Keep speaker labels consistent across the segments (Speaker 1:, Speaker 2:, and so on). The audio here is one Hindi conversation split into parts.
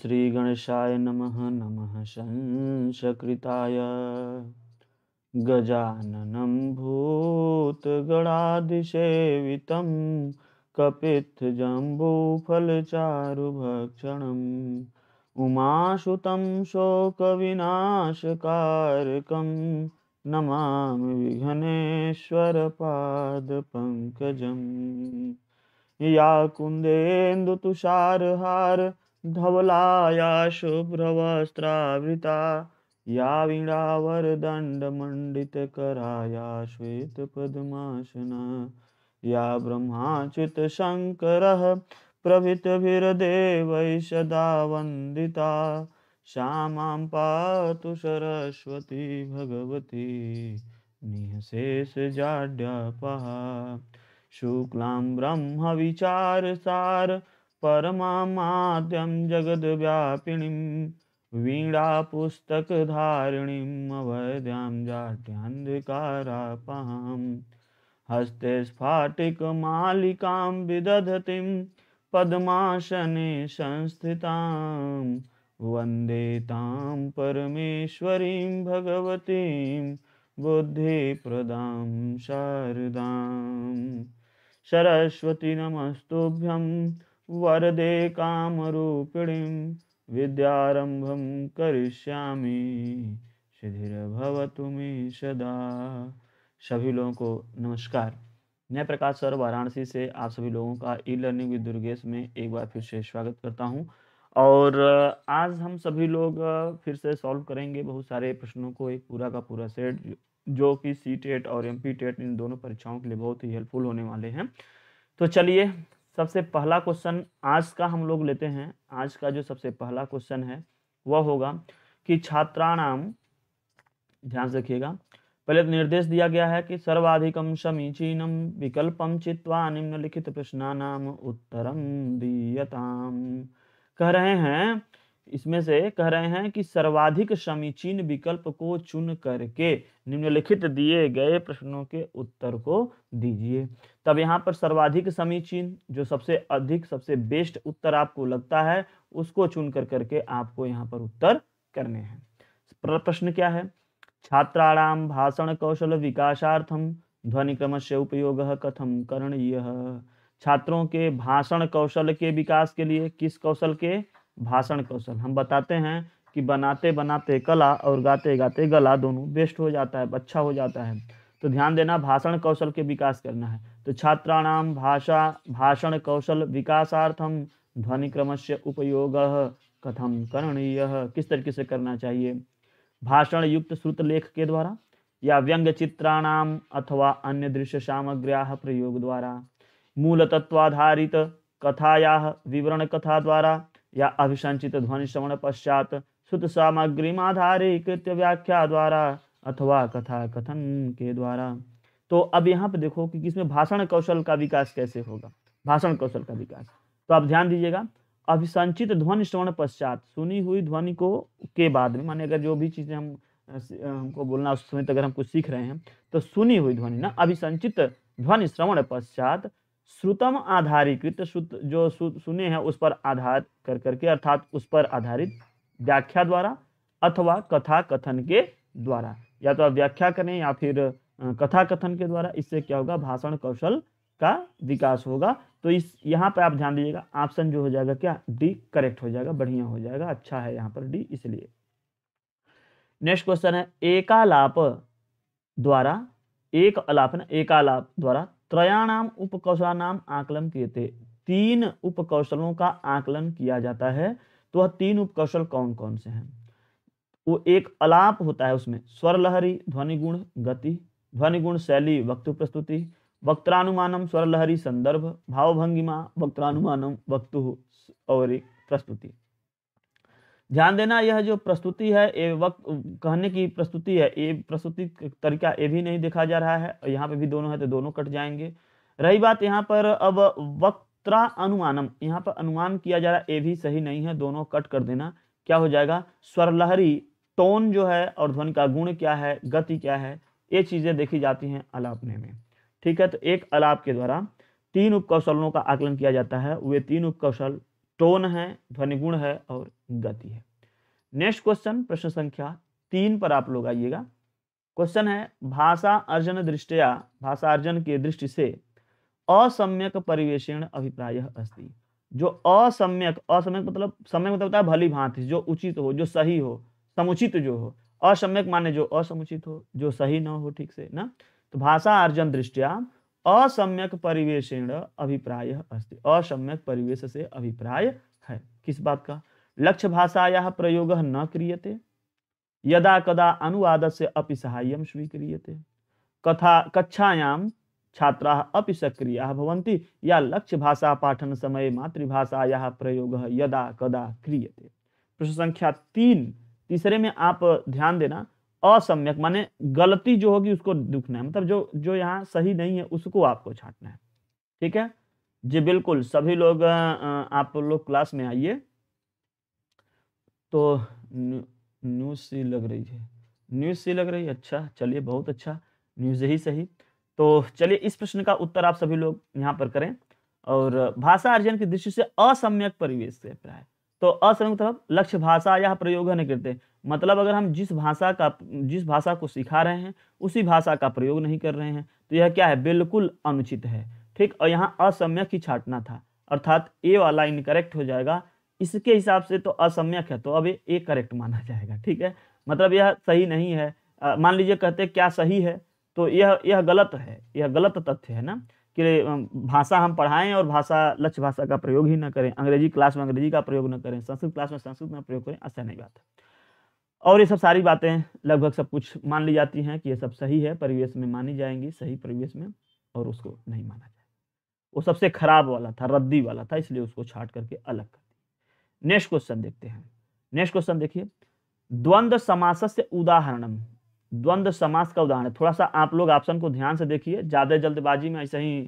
Speaker 1: श्रीगणेशाय नमः नमः शंसकृताय गजाननं भूतगणादिसेवितं कपित्थजम्बूफलचारुभक्षणम् उमाशुतं शोकविनाशकारकं नमामि विघ्नेश्वरपादपङ्कजम् या कुन्देन्दुतुषारहार धवलाया शुभ्रवस्त्रावृता या वीणावरदण्डमण्डितकराया श्वेतपद्मासना या ब्रह्माच्युतशङ्करः प्रभृतभिर्देवैः सदा वन्दिता श्यामां पातु सरस्वती भगवती निःशेषजाड्यपः शुक्लां ब्रह्मविचारसार परमामाद्यं जगद्व्यापिणीं वीणापुस्तकधारिणीम् अवैद्यां जाट्यान्धकारापां हस्ते स्फाटिकमालिकां विदधतीं पद्मासने संस्थितां वन्दे तां परमेश्वरीं बुद्धि बुद्धिप्रदां शारदां सरस्वती नमस्तुभ्यं वरदे कामरूपिणीं विद्यारम्भं करिष्यामि शिधिर भव तुम्हें सदा सभी लोगों को नमस्कार मैं प्रकाश सर वाराणसी से आप सभी लोगों का ई लर्निंग विद दुर्गेश में एक बार फिर से स्वागत करता हूं और आज हम सभी लोग फिर से सॉल्व करेंगे बहुत सारे प्रश्नों को एक पूरा का पूरा सेट जो कि सी टेट e और एम पी टेट इन दोनों परीक्षाओं के लिए बहुत ही हेल्पफुल होने वाले हैं तो चलिए सबसे पहला क्वेश्चन आज का हम लोग लेते हैं आज का जो सबसे पहला क्वेश्चन है वह होगा कि छात्राणाम ध्यान से रखिएगा पहले तो निर्देश दिया गया है कि सर्वाधिकम समीचीनम विकल्पम चित्वा निम्नलिखित प्रश्नानाम उत्तरम दीयताम कह रहे हैं इसमें से कह रहे हैं कि सर्वाधिक समीचीन विकल्प को चुन करके निम्नलिखित दिए गए प्रश्नों के उत्तर को दीजिए तब यहाँ पर सर्वाधिक समीचीन जो सबसे अधिक सबसे बेस्ट उत्तर आपको लगता है उसको चुन कर करके आपको यहाँ पर उत्तर करने हैं प्रश्न क्या है छात्राणाम भाषण कौशल विकासार्थम ध्वनि क्रम से उपयोग कथम करणीय छात्रों के भाषण कौशल के विकास के लिए किस कौशल के भाषण कौशल हम बताते हैं कि बनाते बनाते कला और गाते गाते गला दोनों बेस्ट हो जाता है अच्छा हो जाता है तो ध्यान देना भाषण कौशल के विकास करना है तो छात्राणाम भाषा भाषण कौशल विकासार्थम ध्वनिक्रम से उपयोग कथम करणीय किस तरीके से करना चाहिए भाषण युक्त श्रुत लेख के द्वारा या व्यंग्य चित्राणाम अथवा अन्य दृश्य सामग्रिया प्रयोग द्वारा मूल तत्वाधारित कथाया विवरण कथा द्वारा या अभिसंचित ध्वनि श्रवण पश्चात श्रुत सामग्री आधारित व्याख्या द्वारा अथवा कथा कथन के द्वारा तो अब यहाँ पे देखो कि किसमें भाषण कौशल का विकास कैसे होगा भाषण कौशल का विकास तो आप ध्यान दीजिएगा अभिसंचित ध्वनि श्रवण पश्चात सुनी हुई ध्वनि को के बाद में माने अगर जो भी चीज़ें हम हमको बोलना उस समय तक अगर हम कुछ सीख रहे हैं तो सुनी हुई ध्वनि ना अभिसंचित ध्वनि श्रवण पश्चात श्रुतम आधारीकृत श्रुत जो सुने हैं उस पर आधार कर करके अर्थात उस पर आधारित व्याख्या द्वारा अथवा कथा कथन के द्वारा या तो आप व्याख्या करें या फिर कथा कथन के द्वारा इससे क्या होगा भाषण कौशल का विकास होगा तो इस यहाँ पर आप ध्यान दीजिएगा ऑप्शन जो हो जाएगा क्या डी करेक्ट हो जाएगा बढ़िया हो जाएगा अच्छा है यहाँ पर डी इसलिए नेक्स्ट क्वेश्चन है एकालाप द्वारा एक ना एकालाप द्वारा त्रयाणाम नाम आकलन किए थे तीन उपकौशलों का आकलन किया जाता है तो वह तीन उपकौशल कौन कौन से हैं वो एक अलाप होता है उसमें स्वर लहरी ध्वनि गुण गति ध्वनि गुण शैली वक्त प्रस्तुति वक्तानुमानम स्वर लहरी संदर्भ भावभंगिमा वक्तानुमानम वक्तु और प्रस्तुति ध्यान देना यह जो प्रस्तुति है ये वक्त कहने की प्रस्तुति है ये प्रस्तुति तरीका ये भी नहीं देखा जा रहा है यहाँ पे भी दोनों है तो दोनों कट जाएंगे रही बात यहाँ पर अब वक्त त्रा अनुमानम यहाँ पर अनुमान किया जा रहा है ए भी सही नहीं है दोनों कट कर देना क्या हो जाएगा स्वरलहरी टोन जो है और ध्वनि का गुण क्या है गति क्या है ये चीज़ें देखी जाती हैं अलापने में ठीक है तो एक अलाप के द्वारा तीन उपकौशलों का आकलन किया जाता है वे तीन उपकौशल टोन है ध्वनि गुण है और गति है नेक्स्ट क्वेश्चन प्रश्न संख्या तीन पर आप लोग आइएगा क्वेश्चन है भाषा अर्जन दृष्टिया भाषा अर्जन की दृष्टि से असम्यक परिवेशण अभिप्राय अस्त जो असम्यक असम्यक मतलब सम्यक मतलब होता तो है भली भांति जो उचित हो जो सही हो समुचित जो हो असम्यक माने जो असमुचित हो जो सही ना हो ठीक से ना तो भाषा अर्जन दृष्टिया असम्यक परिवेशण अभिप्राय अस्ति असम्यक परिवेश से अभिप्राय है किस बात का लक्ष्य भाषाया प्रयोग न क्रियते यदा कदा अनुवाद से अपनी सहाय स्वीक्रीय कथा कक्षायाम छात्रा अपि सक्रियाः भवन्ति या लक्ष्यभाषापाठनसमये मातृभाषायाः प्रयोग यदा कदा क्रियते प्रश्न संख्या तीन तीसरे में आप ध्यान देना असम्यक माने गलती जो होगी उसको दुखना है मतलब जो जो यहाँ सही नहीं है उसको आपको छाटना है ठीक है जी बिल्कुल सभी लोग आप लोग क्लास में आइए तो न्यूज सी लग रही है न्यूज सी लग रही है अच्छा चलिए बहुत अच्छा न्यूज ही सही तो चलिए इस प्रश्न का उत्तर आप सभी लोग यहाँ पर करें और भाषा अर्जन की दृष्टि से असम्यक परिवेश से अभिप्राय तो असम्यक मतलब लक्ष्य भाषा या प्रयोग नहीं करते मतलब अगर हम जिस भाषा का जिस भाषा को सिखा रहे हैं उसी भाषा का प्रयोग नहीं कर रहे हैं तो यह क्या है बिल्कुल अनुचित है ठीक और यहाँ असम्यक ही छाटना था अर्थात ए वाला इनकरेक्ट हो जाएगा इसके हिसाब से तो असम्यक है तो अब ए करेक्ट माना जाएगा ठीक है मतलब यह सही नहीं है मान लीजिए कहते क्या सही है तो यह यह गलत है यह गलत तथ्य है ना कि भाषा हम पढ़ाएं और भाषा लक्ष्य भाषा का प्रयोग ही ना करें अंग्रेजी क्लास में अंग्रेजी का प्रयोग ना करें संस्कृत क्लास में संस्कृत में प्रयोग करें ऐसा नहीं बात है और ये सब सारी बातें लगभग सब कुछ मान ली जाती हैं कि ये सब सही है परिवेश में मानी जाएंगी सही परिवेश में और उसको नहीं माना जाए वो सबसे खराब वाला था रद्दी वाला था इसलिए उसको छाट करके अलग कर दिया नेक्स्ट क्वेश्चन देखते हैं नेक्स्ट क्वेश्चन देखिए द्वंद्व समास से उदाहरण द्वंद्व समास का उदाहरण है थोड़ा सा आप लोग ऑप्शन को ध्यान से देखिए ज़्यादा जल्दबाजी में ऐसे ही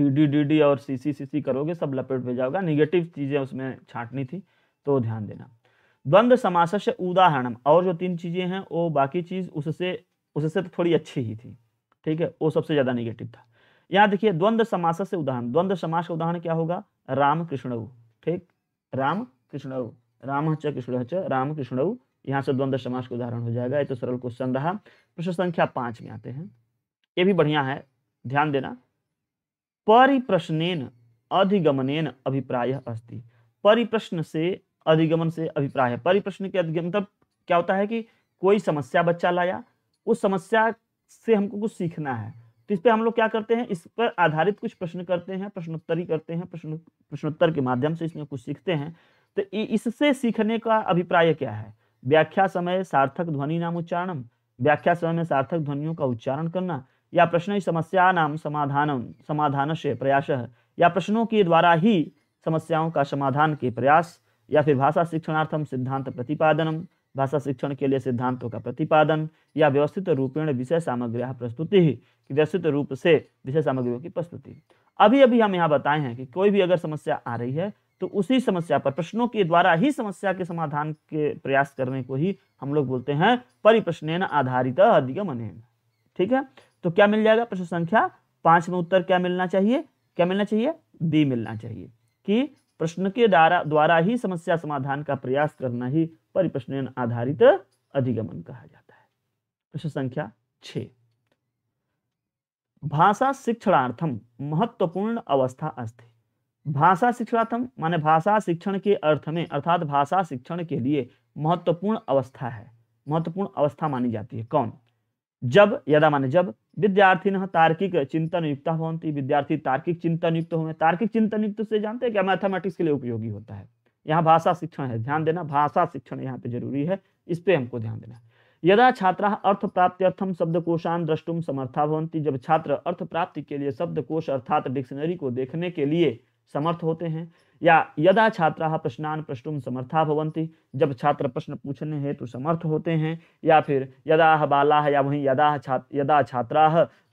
Speaker 1: डी डी डी डी और सी सी सी सी करोगे सब लपेट में जाओगे निगेटिव चीज़ें उसमें छाटनी थी तो ध्यान देना द्वंद्व समास से उदाहरण और जो तीन चीज़ें हैं वो बाकी चीज़ उससे उससे तो थोड़ी अच्छी ही थी ठीक है वो सबसे ज़्यादा निगेटिव था यहाँ देखिए द्वंद्व समास से उदाहरण द्वंद्व समास का उदाहरण क्या होगा राम कृष्णऊ ठीक राम कृष्णऊ राम च कृष्ण च राम कृष्णऊ यहाँ से द्वंद्व समास का उदाहरण हो जाएगा ये तो सरल क्वेश्चन रहा प्रश्न संख्या पाँच में आते हैं ये भी बढ़िया है ध्यान देना परिप्रश्नेन अधिगमनेन अभिप्राय अस्ति परिप्रश्न से अधिगमन से अभिप्राय है परिप्रश्न के अधिगम मतलब क्या होता है कि कोई समस्या बच्चा लाया उस समस्या से हमको कुछ सीखना है तो इस पर हम लोग क्या करते हैं इस पर आधारित कुछ प्रश्न करते हैं प्रश्नोत्तरी करते हैं प्रश्न प्रश्नोत्तर के माध्यम से इसमें कुछ सीखते हैं तो इससे सीखने का अभिप्राय क्या है व्याख्या समय सार्थक ध्वनि नाम उच्चारणम व्याख्या समय में सार्थक ध्वनियों का उच्चारण करना या प्रश्न समस्या नाम समाधान समाधान से प्रयास या प्रश्नों के द्वारा ही समस्याओं का समाधान के प्रयास या फिर भाषा शिक्षणार्थम सिद्धांत प्रतिपादनम भाषा शिक्षण के लिए सिद्धांतों का प्रतिपादन या व्यवस्थित रूपेण विषय सामग्री प्रस्तुति ही व्यवस्थित रूप से विषय सामग्रियों की प्रस्तुति अभी अभी हम यहाँ बताए हैं कि कोई भी अगर समस्या आ रही है तो उसी समस्या पर प्रश्नों के द्वारा ही समस्या के समाधान के प्रयास करने को ही हम लोग बोलते हैं परिप्रश्न आधारित अधिगम ठीक है तो क्या मिल जाएगा प्रश्न संख्या पांच में उत्तर क्या मिलना चाहिए क्या मिलना चाहिए बी मिलना चाहिए कि प्रश्न के द्वारा द्वारा ही समस्या समाधान का प्रयास करना ही परिप्रश्न आधारित अधिगमन कहा जाता है प्रश्न संख्या छ भाषा शिक्षणार्थम महत्वपूर्ण अवस्था अस्थित भाषा शिक्षणार्थम माने भाषा शिक्षण के अर्थ में अर्थात भाषा शिक्षण के लिए महत्वपूर्ण अवस्था है महत्वपूर्ण अवस्था मानी जाती है कौन जब यदा माने जब विद्यार्थी न तार्किक चिंतन युक्त होती विद्यार्थी तार्किक चिंतन युक्त होंगे तार्किक चिंतन युक्त से जानते हैं क्या मैथमेटिक्स के लिए उपयोगी होता है यहाँ भाषा शिक्षण है ध्यान देना भाषा शिक्षण यहाँ पे जरूरी है इस पे हमको ध्यान देना यदा छात्रा अर्थ अर्थम शब्द कोशान दृष्टुम समर्था भवंती जब छात्र अर्थ प्राप्ति के लिए कोश अर्थात डिक्शनरी को देखने के लिए समर्थ होते हैं या यदा छात्रा प्रश्नान प्रश्नुम समर्था भवंती जब छात्र प्रश्न पूछने हैं तो समर्थ होते हैं या फिर यदा बाला या वहीं यदा छात्र यदा छात्रा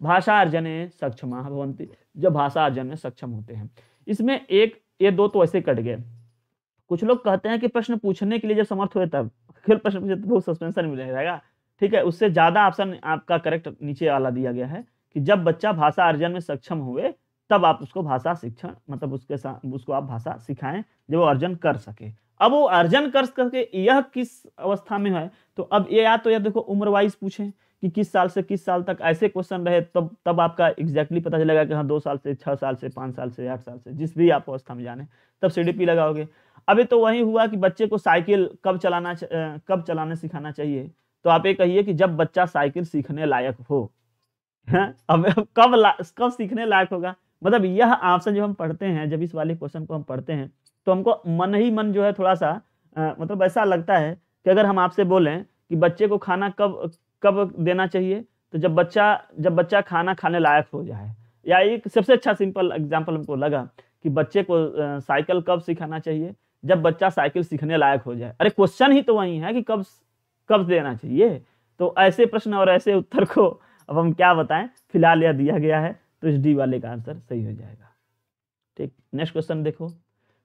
Speaker 1: भाषा अर्जन सक्षम भवंती जब भाषार्जन में सक्षम होते हैं इसमें एक ये दो तो ऐसे कट गए कुछ लोग कहते हैं कि प्रश्न पूछने के लिए जब समर्थ हुए तब फिर प्रश्न पूछे तो सस्पेंशन मिल जाएगा ठीक है उससे ज़्यादा ऑप्शन आपका करेक्ट नीचे वाला दिया गया है कि जब बच्चा भाषा अर्जन में सक्षम हुए तब आप उसको भाषा शिक्षण मतलब उसके साथ उसको आप भाषा सिखाएं जब वो अर्जन कर सके अब वो अर्जन कर सके यह किस अवस्था में है तो अब ये या तो यह देखो उम्र वाइज पूछें कि किस साल से किस साल तक ऐसे क्वेश्चन रहे तब तब आपका एग्जैक्टली पता चलेगा कि हाँ दो साल से छः साल से पाँच साल से आठ साल से जिस भी आप अवस्था में जाने तब सी लगाओगे अभी तो वही हुआ कि बच्चे को साइकिल कब चलाना कब चलाने सिखाना चाहिए तो आप ये कहिए कि जब बच्चा साइकिल सीखने लायक हो अब कब कब सीखने लायक होगा मतलब यह ऑप्शन जब हम पढ़ते हैं जब इस वाले क्वेश्चन को हम पढ़ते हैं तो हमको मन ही मन जो है थोड़ा सा आ, मतलब ऐसा लगता है कि अगर हम आपसे बोलें कि बच्चे को खाना कब कब देना चाहिए तो जब बच्चा जब बच्चा खाना खाने लायक हो जाए या एक सबसे अच्छा सिंपल एग्जाम्पल हमको लगा कि बच्चे को साइकिल कब सिखाना चाहिए जब बच्चा साइकिल सीखने लायक हो जाए अरे क्वेश्चन ही तो वही है कि कब कब देना चाहिए तो ऐसे प्रश्न और ऐसे उत्तर को अब हम क्या बताएं फिलहाल यह दिया गया है तो इस डी वाले का आंसर सही हो जाएगा ठीक नेक्स्ट क्वेश्चन देखो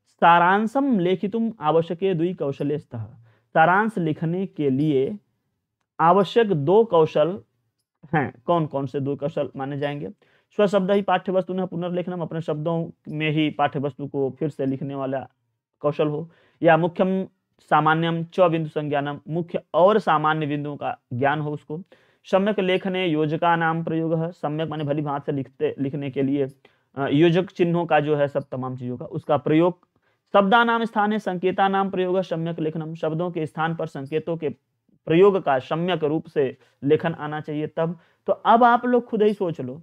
Speaker 1: सारांशम लेखितुम आवश्यक दुई कौशल स्तः सारांश लिखने के लिए आवश्यक दो कौशल हैं कौन कौन से दो कौशल माने जाएंगे स्वशब्द ही पाठ्य वस्तु ने पुनर्लेखनम अपने शब्दों में ही पाठ्य वस्तु को फिर से लिखने वाला कौशल हो या मुख्यम सामान्यम च बिंदु संज्ञानम मुख्य और सामान्य बिंदुओं का ज्ञान हो उसको सम्यक लेखने योजका नाम प्रयोग सम्यक माने भली भात से लिखते लिखने के लिए योजक चिन्हों का जो है सब तमाम चीजों का उसका प्रयोग शब्दा नाम स्थान है संकेता नाम प्रयोग सम्यक लेखनम शब्दों के स्थान पर संकेतों के प्रयोग का सम्यक रूप से लेखन आना चाहिए तब तो अब आप लोग खुद ही सोच लो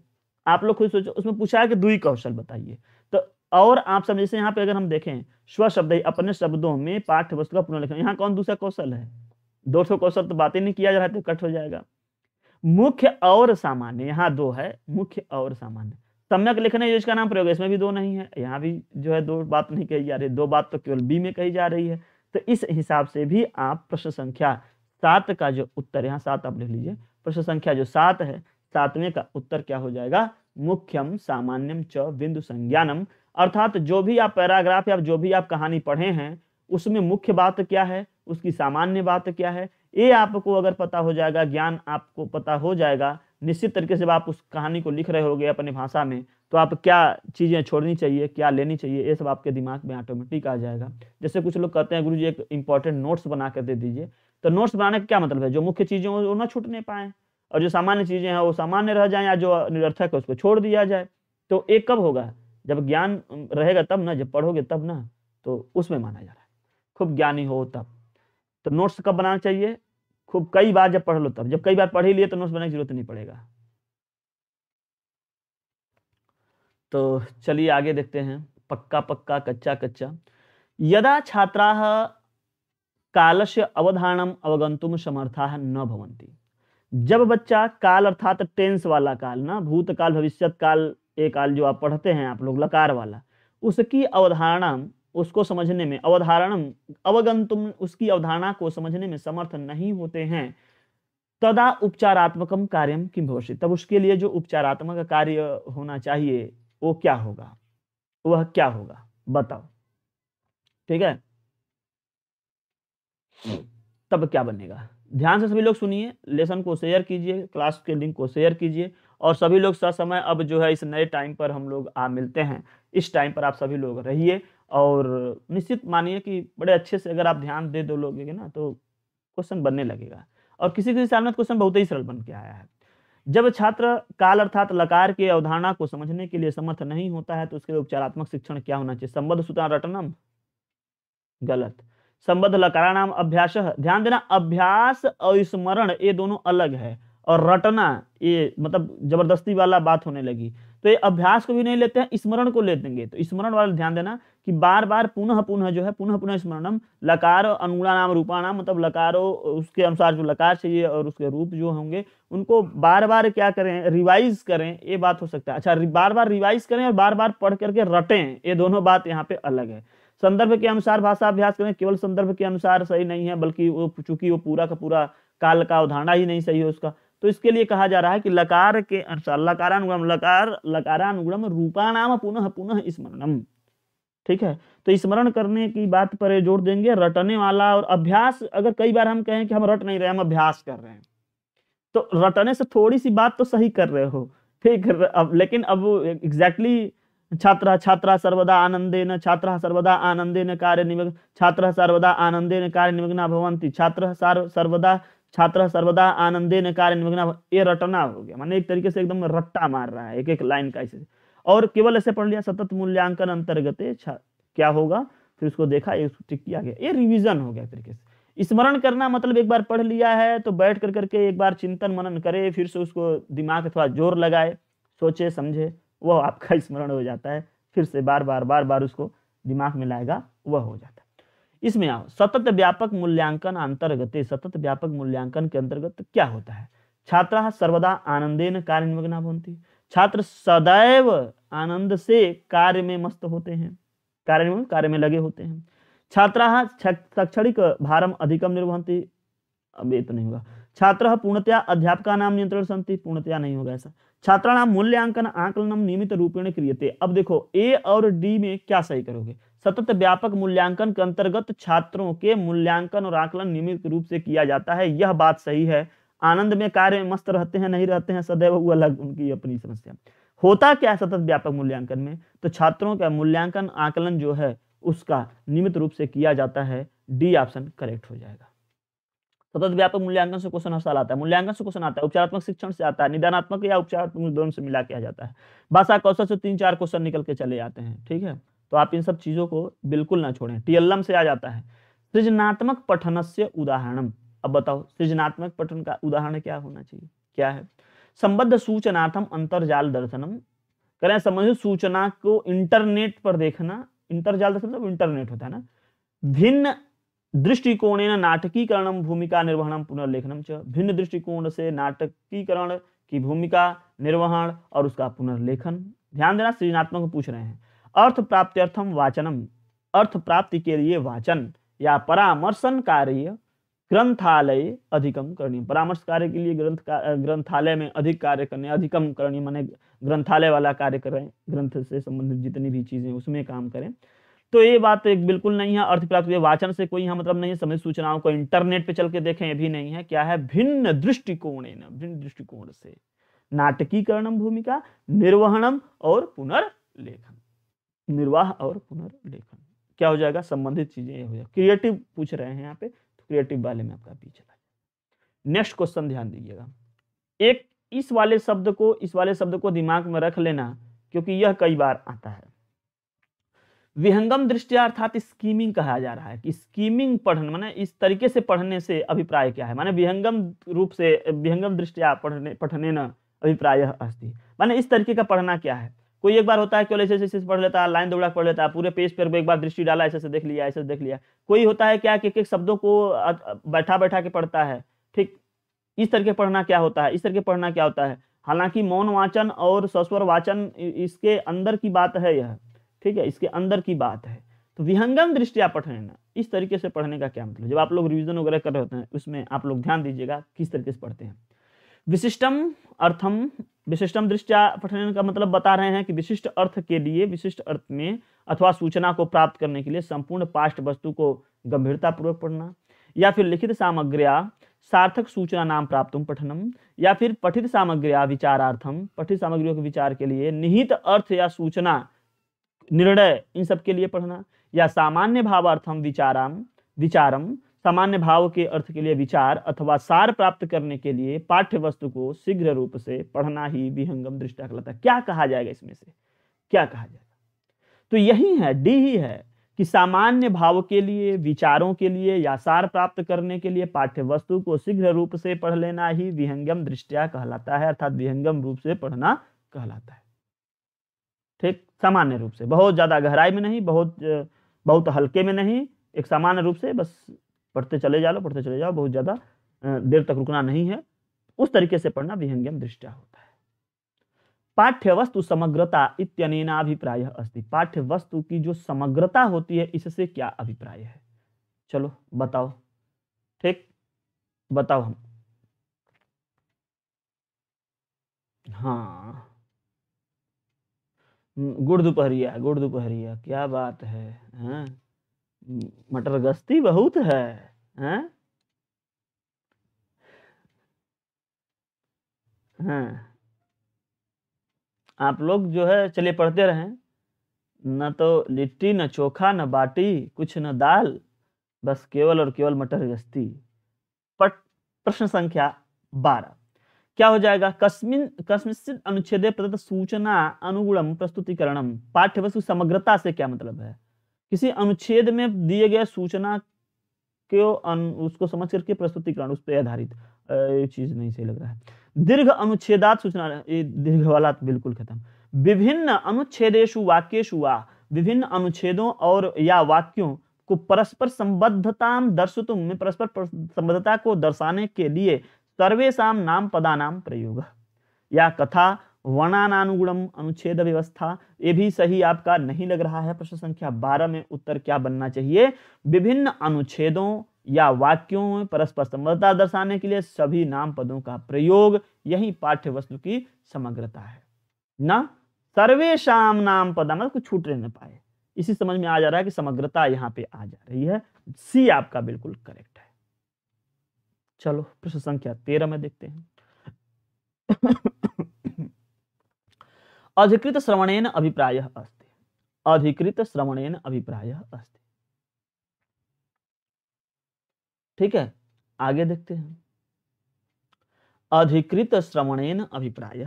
Speaker 1: आप लोग खुद सोचो उसमें पूछा है कि दुई कौशल बताइए तो और आप सब जैसे यहाँ पे अगर हम देखें स्व शब्द अपने शब्दों में पाठ्य वस्तु का पुनर्लेखन यहाँ कौन दूसरा कौशल है दो सौ कौशल तो बातें नहीं किया जा रहा है तो कट हो जाएगा मुख्य और सामान्य यहाँ दो है मुख्य और सामान्य सम्यक लिखने योजना का नाम प्रयोग इसमें भी दो नहीं है यहाँ भी जो है दो बात नहीं कही जा रही दो बात तो केवल बी में कही जा रही है तो इस हिसाब से भी आप प्रश्न संख्या सात का जो उत्तर यहाँ सात आप लिख लीजिए प्रश्न संख्या जो सात है सातवें का उत्तर क्या हो जाएगा मुख्यम सामान्यम च बिंदु संज्ञानम अर्थात जो भी आप पैराग्राफ या जो भी आप कहानी पढ़े हैं उसमें मुख्य बात क्या है उसकी सामान्य बात क्या है ये आपको अगर पता हो जाएगा ज्ञान आपको पता हो जाएगा निश्चित तरीके से आप उस कहानी को लिख रहे होगे अपनी भाषा में तो आप क्या चीज़ें छोड़नी चाहिए क्या लेनी चाहिए ये सब आपके दिमाग में ऑटोमेटिक आ जाएगा जैसे कुछ लोग कहते हैं गुरु जी एक इंपॉर्टेंट नोट्स बना कर दे दीजिए तो नोट्स बनाने का क्या मतलब है जो मुख्य चीज़ें वो ना छूटने पाएँ और जो सामान्य चीज़ें हैं वो सामान्य रह जाएँ या जो निरर्थक है उसको छोड़ दिया जाए तो ये कब होगा जब ज्ञान रहेगा तब ना जब पढ़ोगे तब ना तो उसमें माना जा रहा है खूब ज्ञानी हो तब तो नोट्स कब बनाना चाहिए खूब कई बार जब पढ़ लो तब जब कई बार पढ़ ही लिए तो नोट्स बनाने की जरूरत नहीं पड़ेगा तो चलिए आगे देखते हैं पक्का पक्का कच्चा कच्चा यदा छात्रा काल से अवधारणम अवगंतुम समर्था न भवंती जब बच्चा काल अर्थात टेंस वाला काल ना भूतकाल भविष्यत काल एक काल जो आप पढ़ते हैं आप लोग लकार वाला उसकी अवधारणा उसको समझने में अवधारण अवगन तुम उसकी अवधारणा को समझने में समर्थ नहीं होते हैं तदा उपचारात्मकम कार्यम किम भविष्य तब उसके लिए जो उपचारात्मक कार्य होना चाहिए वो क्या होगा वह क्या होगा बताओ ठीक है तब क्या बनेगा ध्यान से सभी लोग सुनिए लेसन को शेयर कीजिए क्लास के लिंक को शेयर कीजिए और सभी लोग ससमय अब जो है इस नए टाइम पर हम लोग आ मिलते हैं इस टाइम पर आप सभी लोग रहिए और निश्चित मानिए कि बड़े अच्छे से अगर आप ध्यान दे दो लोगे ना तो क्वेश्चन बनने लगेगा और किसी किसी साल में तो क्वेश्चन बहुत ही सरल बन के आया है जब छात्र काल अर्थात लकार के अवधारणा को समझने के लिए समर्थ नहीं होता है तो उसके लिए उपचारात्मक शिक्षण क्या होना चाहिए संबद्ध सूत्र रटनम गलत संबद्ध लकारानाम अभ्यास ध्यान देना अभ्यास और स्मरण ये दोनों अलग है और रटना ये मतलब जबरदस्ती वाला बात होने लगी तो ये अभ्यास को भी नहीं लेते हैं स्मरण को ले देंगे तो स्मरण वाला ध्यान देना कि बार बार पुनः पुनः जो है पुनः पुनः स्मरणम लकार अनुड़ा नाम रूपाणाम मतलब लकारो उसके अनुसार जो लकार चाहिए और उसके रूप जो होंगे उनको बार बार क्या करें रिवाइज करें ये बात हो सकता है अच्छा बार बार रिवाइज करें और बार बार पढ़ करके रटें ये दोनों बात यहाँ पे अलग है संदर्भ के अनुसार भाषा अभ्यास करें केवल संदर्भ के अनुसार सही नहीं है बल्कि वो चूंकि वो पूरा का पूरा काल का अवधारणा ही नहीं सही है उसका तो इसके लिए कहा जा रहा है कि लकार के अनुसार लकारानुगम लकार लकारानुगम रूपानाम पुनः पुनः स्मरणम ठीक है तो स्मरण करने की बात पर जोर देंगे रटने वाला और अभ्यास अगर कई बार हम कहें कि हम रट नहीं रहे हम अभ्यास कर रहे हैं तो रटने से थोड़ी सी बात तो सही कर रहे हो ठीक अब लेकिन अब एग्जैक्टली छात्र छात्रा सर्वदा आनंदे न छात्र सर्वदा आनंदे न कार्य निमग्न छात्र सर्वदा आनंदे न कार्य निमग्न भवंती छात्र सर्वदा छात्र सर्वदा आनंदे न कार्य निमग्न ये रटना हो गया माने एक तरीके से एकदम रट्टा मार रहा है एक एक लाइन का ऐसे और केवल ऐसे पढ़ लिया सतत मूल्यांकन अंतर्गत क्या होगा फिर उसको देखा टिक किया गया ये रिविजन हो गया तरीके से स्मरण करना मतलब एक बार पढ़ लिया है तो बैठ कर करके एक बार चिंतन मनन करे फिर से उसको दिमाग थोड़ा जोर लगाए सोचे समझे वह आपका स्मरण हो जाता है फिर से बार बार बार बार उसको दिमाग में लाएगा वह हो जाता है इसमें आओ सतत व्यापक मूल्यांकन अंतर्गत सतत व्यापक मूल्यांकन के अंतर्गत क्या होता है छात्रा सर्वदा आनंदेन कार्य मग्ना बनती छात्र सदैव आनंद से कार्य में मस्त होते हैं कार्य में कार्य में लगे होते हैं छात्रा शैक्षणिक भारम अधिकम निर्वहती अब ये तो नहीं होगा छात्र पूर्णतया अध्यापका नाम नियंत्रण संति पूर्णतया नहीं होगा ऐसा छात्रा नाम मूल्यांकन आकलन नियमित रूपेण क्रियते अब देखो ए और डी में क्या सही करोगे सतत व्यापक मूल्यांकन के अंतर्गत छात्रों के मूल्यांकन और आकलन नियमित रूप से किया जाता है यह बात सही है आनंद में कार्य में मस्त रहते हैं नहीं रहते हैं सदैव वो अलग उनकी अपनी समस्या होता क्या है सतत व्यापक मूल्यांकन में तो छात्रों का मूल्यांकन आकलन जो है उसका नियमित रूप से किया जाता है डी ऑप्शन करेक्ट हो जाएगा सतत व्यापक मूल्यांकन से क्वेश्चन हर साल आता है मूल्यांकन से क्वेश्चन आता है उपचारात्मक शिक्षण से आता है निदानात्मक या उपचारात्मक दोनों से मिला किया जाता है भाषा कौशल से तीन चार क्वेश्चन निकल के चले जाते हैं ठीक है तो आप इन सब चीजों को बिल्कुल ना छोड़ें टीएलएम से आ जाता है सृजनात्मक पठन से उदाहरण अब बताओ सृजनात्मक पठन का उदाहरण क्या होना चाहिए क्या है संबद्ध सूचनार्थम अंतरजाल दर्शनम करें समझो सूचना को इंटरनेट पर देखना इंटरजाल दर्शन मतलब इंटरनेट होता है ना भिन्न दृष्टिकोणेन नाटकीकरण भूमिका निर्वहणम पुनर्लेखनम च भिन्न दृष्टिकोण से नाटकीकरण की भूमिका निर्वहन और उसका पुनर्लेखन ध्यान देना सृजनात्मक पूछ रहे हैं अर्थ अर्थम वाचनम अर्थ प्राप्ति के लिए वाचन या परामर्शन कार्य ग्रंथालय अधिकम करणीय परामर्श कार्य के लिए ग्रंथ ग्रंथालय में अधिक कार्य करने अधिकम करणीय माने ग्रंथालय वाला कार्य करें ग्रंथ से संबंधित जितनी भी चीजें उसमें काम करें तो ये बात एक बिल्कुल नहीं है अर्थ प्राप्त वाचन से कोई यहाँ मतलब नहीं है समय सूचनाओं को इंटरनेट पे चल के देखें ये भी नहीं है क्या है भिन्न दृष्टिकोण भिन्न दृष्टिकोण से नाटकीकरणम भूमिका निर्वहणम और पुनर्लेखन निर्वाह और पुनर्लेखन क्या हो जाएगा संबंधित चीजें हो जाएगा क्रिएटिव पूछ रहे हैं यहाँ पे क्रिएटिव वाले में आपका बी चला जाए नेक्स्ट क्वेश्चन ध्यान दीजिएगा एक इस वाले शब्द को इस वाले शब्द को दिमाग में रख लेना क्योंकि यह कई बार आता है विहंगम दृष्टिया अर्थात स्कीमिंग कहा जा रहा है कि स्कीमिंग पढ़न माने इस तरीके से पढ़ने से अभिप्राय क्या है माने विहंगम रूप से विहंगम दृष्टिया पढ़ने पढ़ने न अभिप्राय अस्थि माने इस तरीके का पढ़ना क्या है कोई एक बार होता है केवल ऐसे ऐसे पढ़ लेता है लाइन दौड़ा पढ़ लेता है पूरे पेज पर एक बार दृष्टि डाला ऐसे से देख लिया ऐसे देख लिया कोई होता है क्या कि एक शब्दों को बैठा बैठा के पढ़ता है ठीक इस तरह के पढ़ना क्या होता है इस तरह के पढ़ना क्या होता है हालांकि मौन वाचन और सस्वर वाचन इसके अंदर की बात है यह ठीक है इसके अंदर की बात है तो विहंगम दृष्टिया पठन इस तरीके से पढ़ने का क्या मतलब जब आप लोग रिविजन वगैरह कर रहे होते हैं उसमें आप लोग ध्यान दीजिएगा किस तरीके से पढ़ते हैं विशिष्टम अर्थम विशिष्टम दृष्टिया पठन का मतलब बता रहे हैं कि विशिष्ट अर्थ के लिए विशिष्ट अर्थ में अथवा सूचना को प्राप्त करने के लिए संपूर्ण पाष्ट वस्तु को गंभीरता पूर्वक पढ़ना या फिर लिखित सामग्रिया सार्थक सूचना नाम प्राप्त पठनम या फिर पठित सामग्रिया विचारार्थम पठित सामग्रियों के विचार के लिए निहित अर्थ या सूचना निर्णय इन सब के लिए पढ़ना या सामान्य भावार्थम विचारम विचारम सामान्य भाव के अर्थ के लिए विचार अथवा सार प्राप्त करने के लिए पाठ्य वस्तु को शीघ्र रूप से पढ़ना ही विहंगम दृष्टा कहलाता है क्या कहा जाएगा इसमें से क्या कहा जाएगा तो यही है डी ही है कि सामान्य भाव के लिए विचारों के लिए या सार प्राप्त करने के लिए पाठ्य वस्तु को शीघ्र रूप से पढ़ लेना ही विहंगम दृष्टिया कहलाता है अर्थात विहंगम रूप से पढ़ना कहलाता है ठीक सामान्य रूप से बहुत ज्यादा गहराई में नहीं बहुत बहुत हल्के में नहीं एक सामान्य रूप से बस पढ़ते चले जा लो पढ़ते चले जाओ बहुत ज़्यादा देर तक रुकना नहीं है उस तरीके से पढ़ना विहंगम दृष्टिया होता है पाठ्य वस्तु समग्रता इतने अभिप्राय अस्थि पाठ्य वस्तु की जो समग्रता होती है इससे क्या अभिप्राय है चलो बताओ ठीक बताओ हम हाँ हम्म, गुड़ दोपहरिया गुड़ दोपहरिया क्या बात है हाँ? मटर गस्ती बहुत है हैं हैं आप लोग जो है चलिए पढ़ते रहें न तो लिट्टी न चोखा न बाटी कुछ न दाल बस केवल और केवल मटर गस्ती पट प्रश्न संख्या बारह क्या हो जाएगा कस्मिन कस्मिन अनुच्छेद प्रदत्त सूचना अनुगुणम प्रस्तुतिकरणम पाठ्य वस्तु समग्रता से क्या मतलब है किसी अनुच्छेद में दिए गए सूचना के उसको समझ करके प्रस्तुतिकरण उस पर आधारित चीज नहीं सही लग रहा है दीर्घ अनुच्छेदात सूचना दीर्घ वाला बिल्कुल खत्म विभिन्न अनुच्छेदेशु वाक्यशु व विभिन्न अनुच्छेदों और या वाक्यों को परस्पर संबद्धता दर्शित में परस्पर संबद्धता को दर्शाने के लिए सर्वेशा नाम पदा नाम प्रयोग या कथा वर्णानानुगुणम अनुच्छेद व्यवस्था ये भी सही आपका नहीं लग रहा है प्रश्न संख्या बारह में उत्तर क्या बनना चाहिए विभिन्न अनुच्छेदों या वाक्यों में परस्पर संबद्धता दर्शाने के लिए सभी नाम पदों का प्रयोग यही पाठ्य वस्तु की समग्रता है ना सर्वेशा नाम पदा मतलब कुछ छूट नहीं पाए इसी समझ में आ जा रहा है कि समग्रता यहाँ पे आ जा रही है सी आपका बिल्कुल करेक्ट है चलो प्रश्न संख्या तेरह में देखते हैं अधिकृत श्रवणेन अभिप्राय अस्ति अधिकृत श्रवणेन अभिप्राय अस्ति ठीक है आगे देखते हैं अधिकृत श्रवणेन अभिप्राय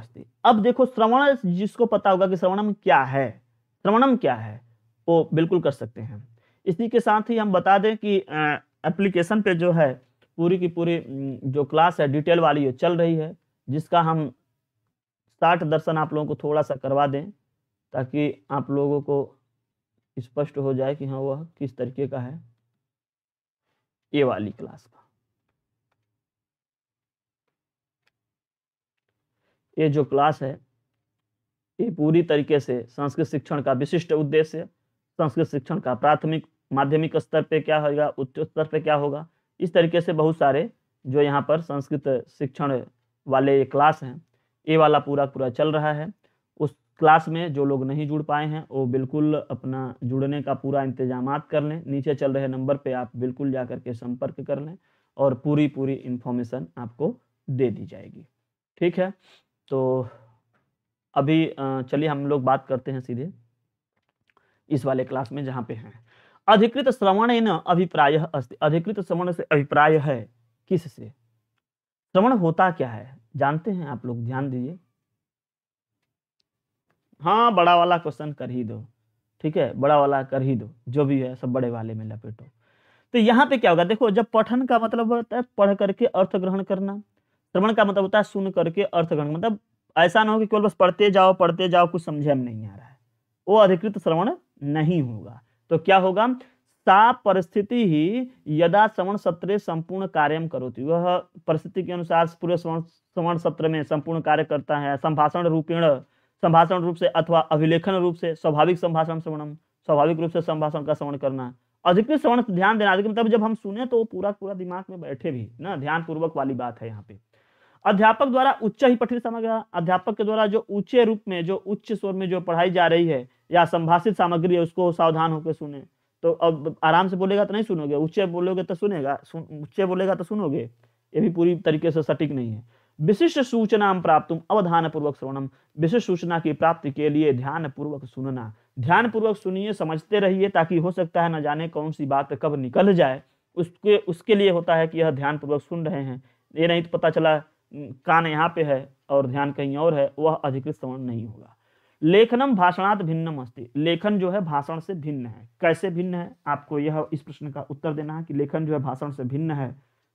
Speaker 1: अस्ति अब देखो श्रवण जिसको पता होगा कि श्रवणम क्या है श्रवणम क्या है वो बिल्कुल कर सकते हैं इसी के साथ ही हम बता दें कि एप्लीकेशन पे जो है पूरी की पूरी जो क्लास है डिटेल वाली ये चल रही है जिसका हम साठ दर्शन आप लोगों को थोड़ा सा करवा दें ताकि आप लोगों को स्पष्ट हो जाए कि हाँ वह किस तरीके का है ये वाली क्लास का ये जो क्लास है ये पूरी तरीके से संस्कृत शिक्षण का विशिष्ट उद्देश्य संस्कृत शिक्षण का प्राथमिक माध्यमिक स्तर पे क्या होगा उच्च स्तर पे क्या होगा इस तरीके से बहुत सारे जो यहाँ पर संस्कृत शिक्षण वाले ये क्लास हैं ये वाला पूरा पूरा चल रहा है उस क्लास में जो लोग नहीं जुड़ पाए हैं वो बिल्कुल अपना जुड़ने का पूरा इंतजाम कर लें नीचे चल रहे नंबर पे आप बिल्कुल जा के संपर्क कर लें और पूरी पूरी इन्फॉर्मेशन आपको दे दी जाएगी ठीक है तो अभी चलिए हम लोग बात करते हैं सीधे इस वाले क्लास में जहाँ पे हैं अधिकृत श्रवण न अभिप्राय अस्त अधिकृत श्रवण से अभिप्राय है किससे श्रवण होता क्या है जानते हैं आप लोग ध्यान दीजिए हाँ बड़ा वाला क्वेश्चन कर ही दो ठीक है बड़ा वाला कर ही दो जो भी है सब बड़े वाले में लपेटो तो यहाँ पे क्या होगा देखो जब पठन का मतलब होता है पढ़ करके अर्थ ग्रहण करना श्रवण का मतलब होता है सुन करके अर्थ ग्रहण मतलब ऐसा ना हो कि केवल बस पढ़ते जाओ पढ़ते जाओ कुछ समझे में नहीं आ रहा है वो अधिकृत श्रवण नहीं होगा तो क्या होगा सा परिस्थिति ही यदा श्रवण सत्र संपूर्ण कार्य करोती वह परिस्थिति के अनुसार पूरे श्रवण सत्र में संपूर्ण कार्य करता है संभाषण रूपेण संभाषण रूप से अथवा अभिलेखन रूप से स्वाभाविक संभाषण श्रवणम स्वाभाविक रूप से संभाषण का श्रवण करना अधिकृत श्रवण ध्यान देना अधिक तब मतलब जब हम सुने तो पूरा पूरा दिमाग में बैठे भी ना ध्यान पूर्वक वाली बात है यहाँ पे अध्यापक द्वारा उच्च ही पठित सामग्री अध्यापक के द्वारा जो उच्च रूप में जो उच्च स्वर में जो पढ़ाई जा रही है या संभाषित सामग्री है उसको सावधान होकर सुने तो अब आराम से बोलेगा तो नहीं सुनोगे उच्चे बोलोगे तो सुनेगा सुन उच्चे बोलेगा तो सुनोगे ये भी पूरी तरीके से सटीक नहीं है विशिष्ट सूचना प्राप्त अवधान पूर्वक श्रवणम विशिष्ट सूचना की प्राप्ति के लिए ध्यान पूर्वक सुनना ध्यान पूर्वक सुनिए समझते रहिए ताकि हो सकता है न जाने कौन सी बात कब निकल जाए उसके उसके लिए होता है कि यह ध्यान पूर्वक सुन रहे हैं ये नहीं तो पता चला कान यहाँ पे है और ध्यान कहीं और है वह अधिकृत श्रवण नहीं होगा लेखनम भाषणात भिन्नम अस्ति लेखन जो है भाषण से भिन्न है कैसे भिन्न है आपको यह इस प्रश्न का उत्तर देना है कि लेखन जो है भाषण से भिन्न है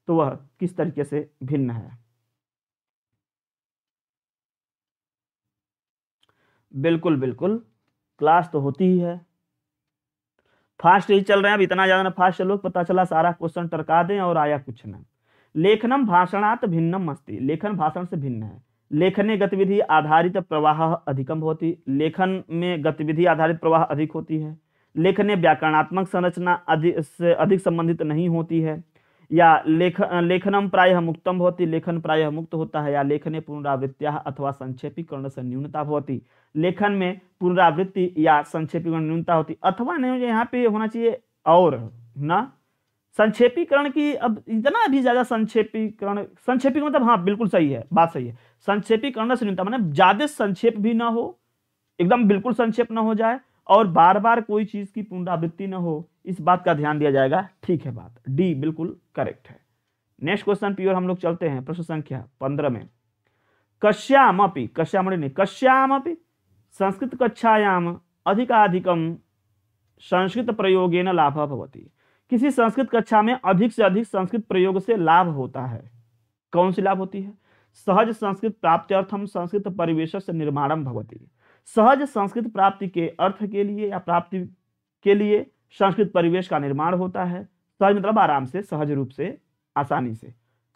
Speaker 1: तो वह किस तरीके से भिन्न है बिल्कुल बिल्कुल क्लास तो होती ही है फास्ट ही चल रहे हैं अब इतना ज्यादा ना फास्ट चलो पता चला सारा क्वेश्चन टरका दें और आया कुछ ना लेखनम भाषणात भिन्नम अस्ति लेखन भाषण से भिन्न है लेखने गतिविधि आधारित प्रवाह अधिकम होती लेखन में गतिविधि आधारित प्रवाह अधिक होती है लेखने व्याकरणात्मक संरचना अधिक से अधिक संबंधित नहीं होती है या लेख लेखनम प्रायः मुक्तम होती लेखन प्रायः मुक्त होता है या लेखने पुनरावृत्तिया अथवा संक्षेपीकरण से न्यूनता होती लेखन में पुनरावृत्ति या संक्षेपीकरण न्यूनता होती अथवा नहीं यहाँ पे होना चाहिए और ना संक्षेपीकरण की अब इतना भी ज्यादा संक्षेपीकरण संक्षेपी मतलब हाँ बिल्कुल सही है बात सही है संक्षेपीकरण न्यूनतम मैंने मतलब ज्यादा संक्षेप भी ना हो एकदम बिल्कुल संक्षेप ना हो जाए और बार बार कोई चीज की पुनरावृत्ति ना हो इस बात का ध्यान दिया जाएगा ठीक है बात डी बिल्कुल करेक्ट है नेक्स्ट क्वेश्चन प्योर हम लोग चलते हैं प्रश्न संख्या पंद्रह में अपी कश्याम कश्याम अपी संस्कृत कक्षायाम अधिकाधिकम संस्कृत प्रयोगेन लाभ भवती किसी संस्कृत कक्षा में अधिक से अधिक संस्कृत प्रयोग से लाभ होता है कौन सी लाभ होती है सहज संस्कृत प्राप्ति अर्थम संस्कृत परिवेश निर्माणम भगवती सहज संस्कृत प्राप्ति के अर्थ के लिए या प्राप्ति के लिए संस्कृत परिवेश का निर्माण होता है सहज मतलब आराम से सहज रूप से आसानी से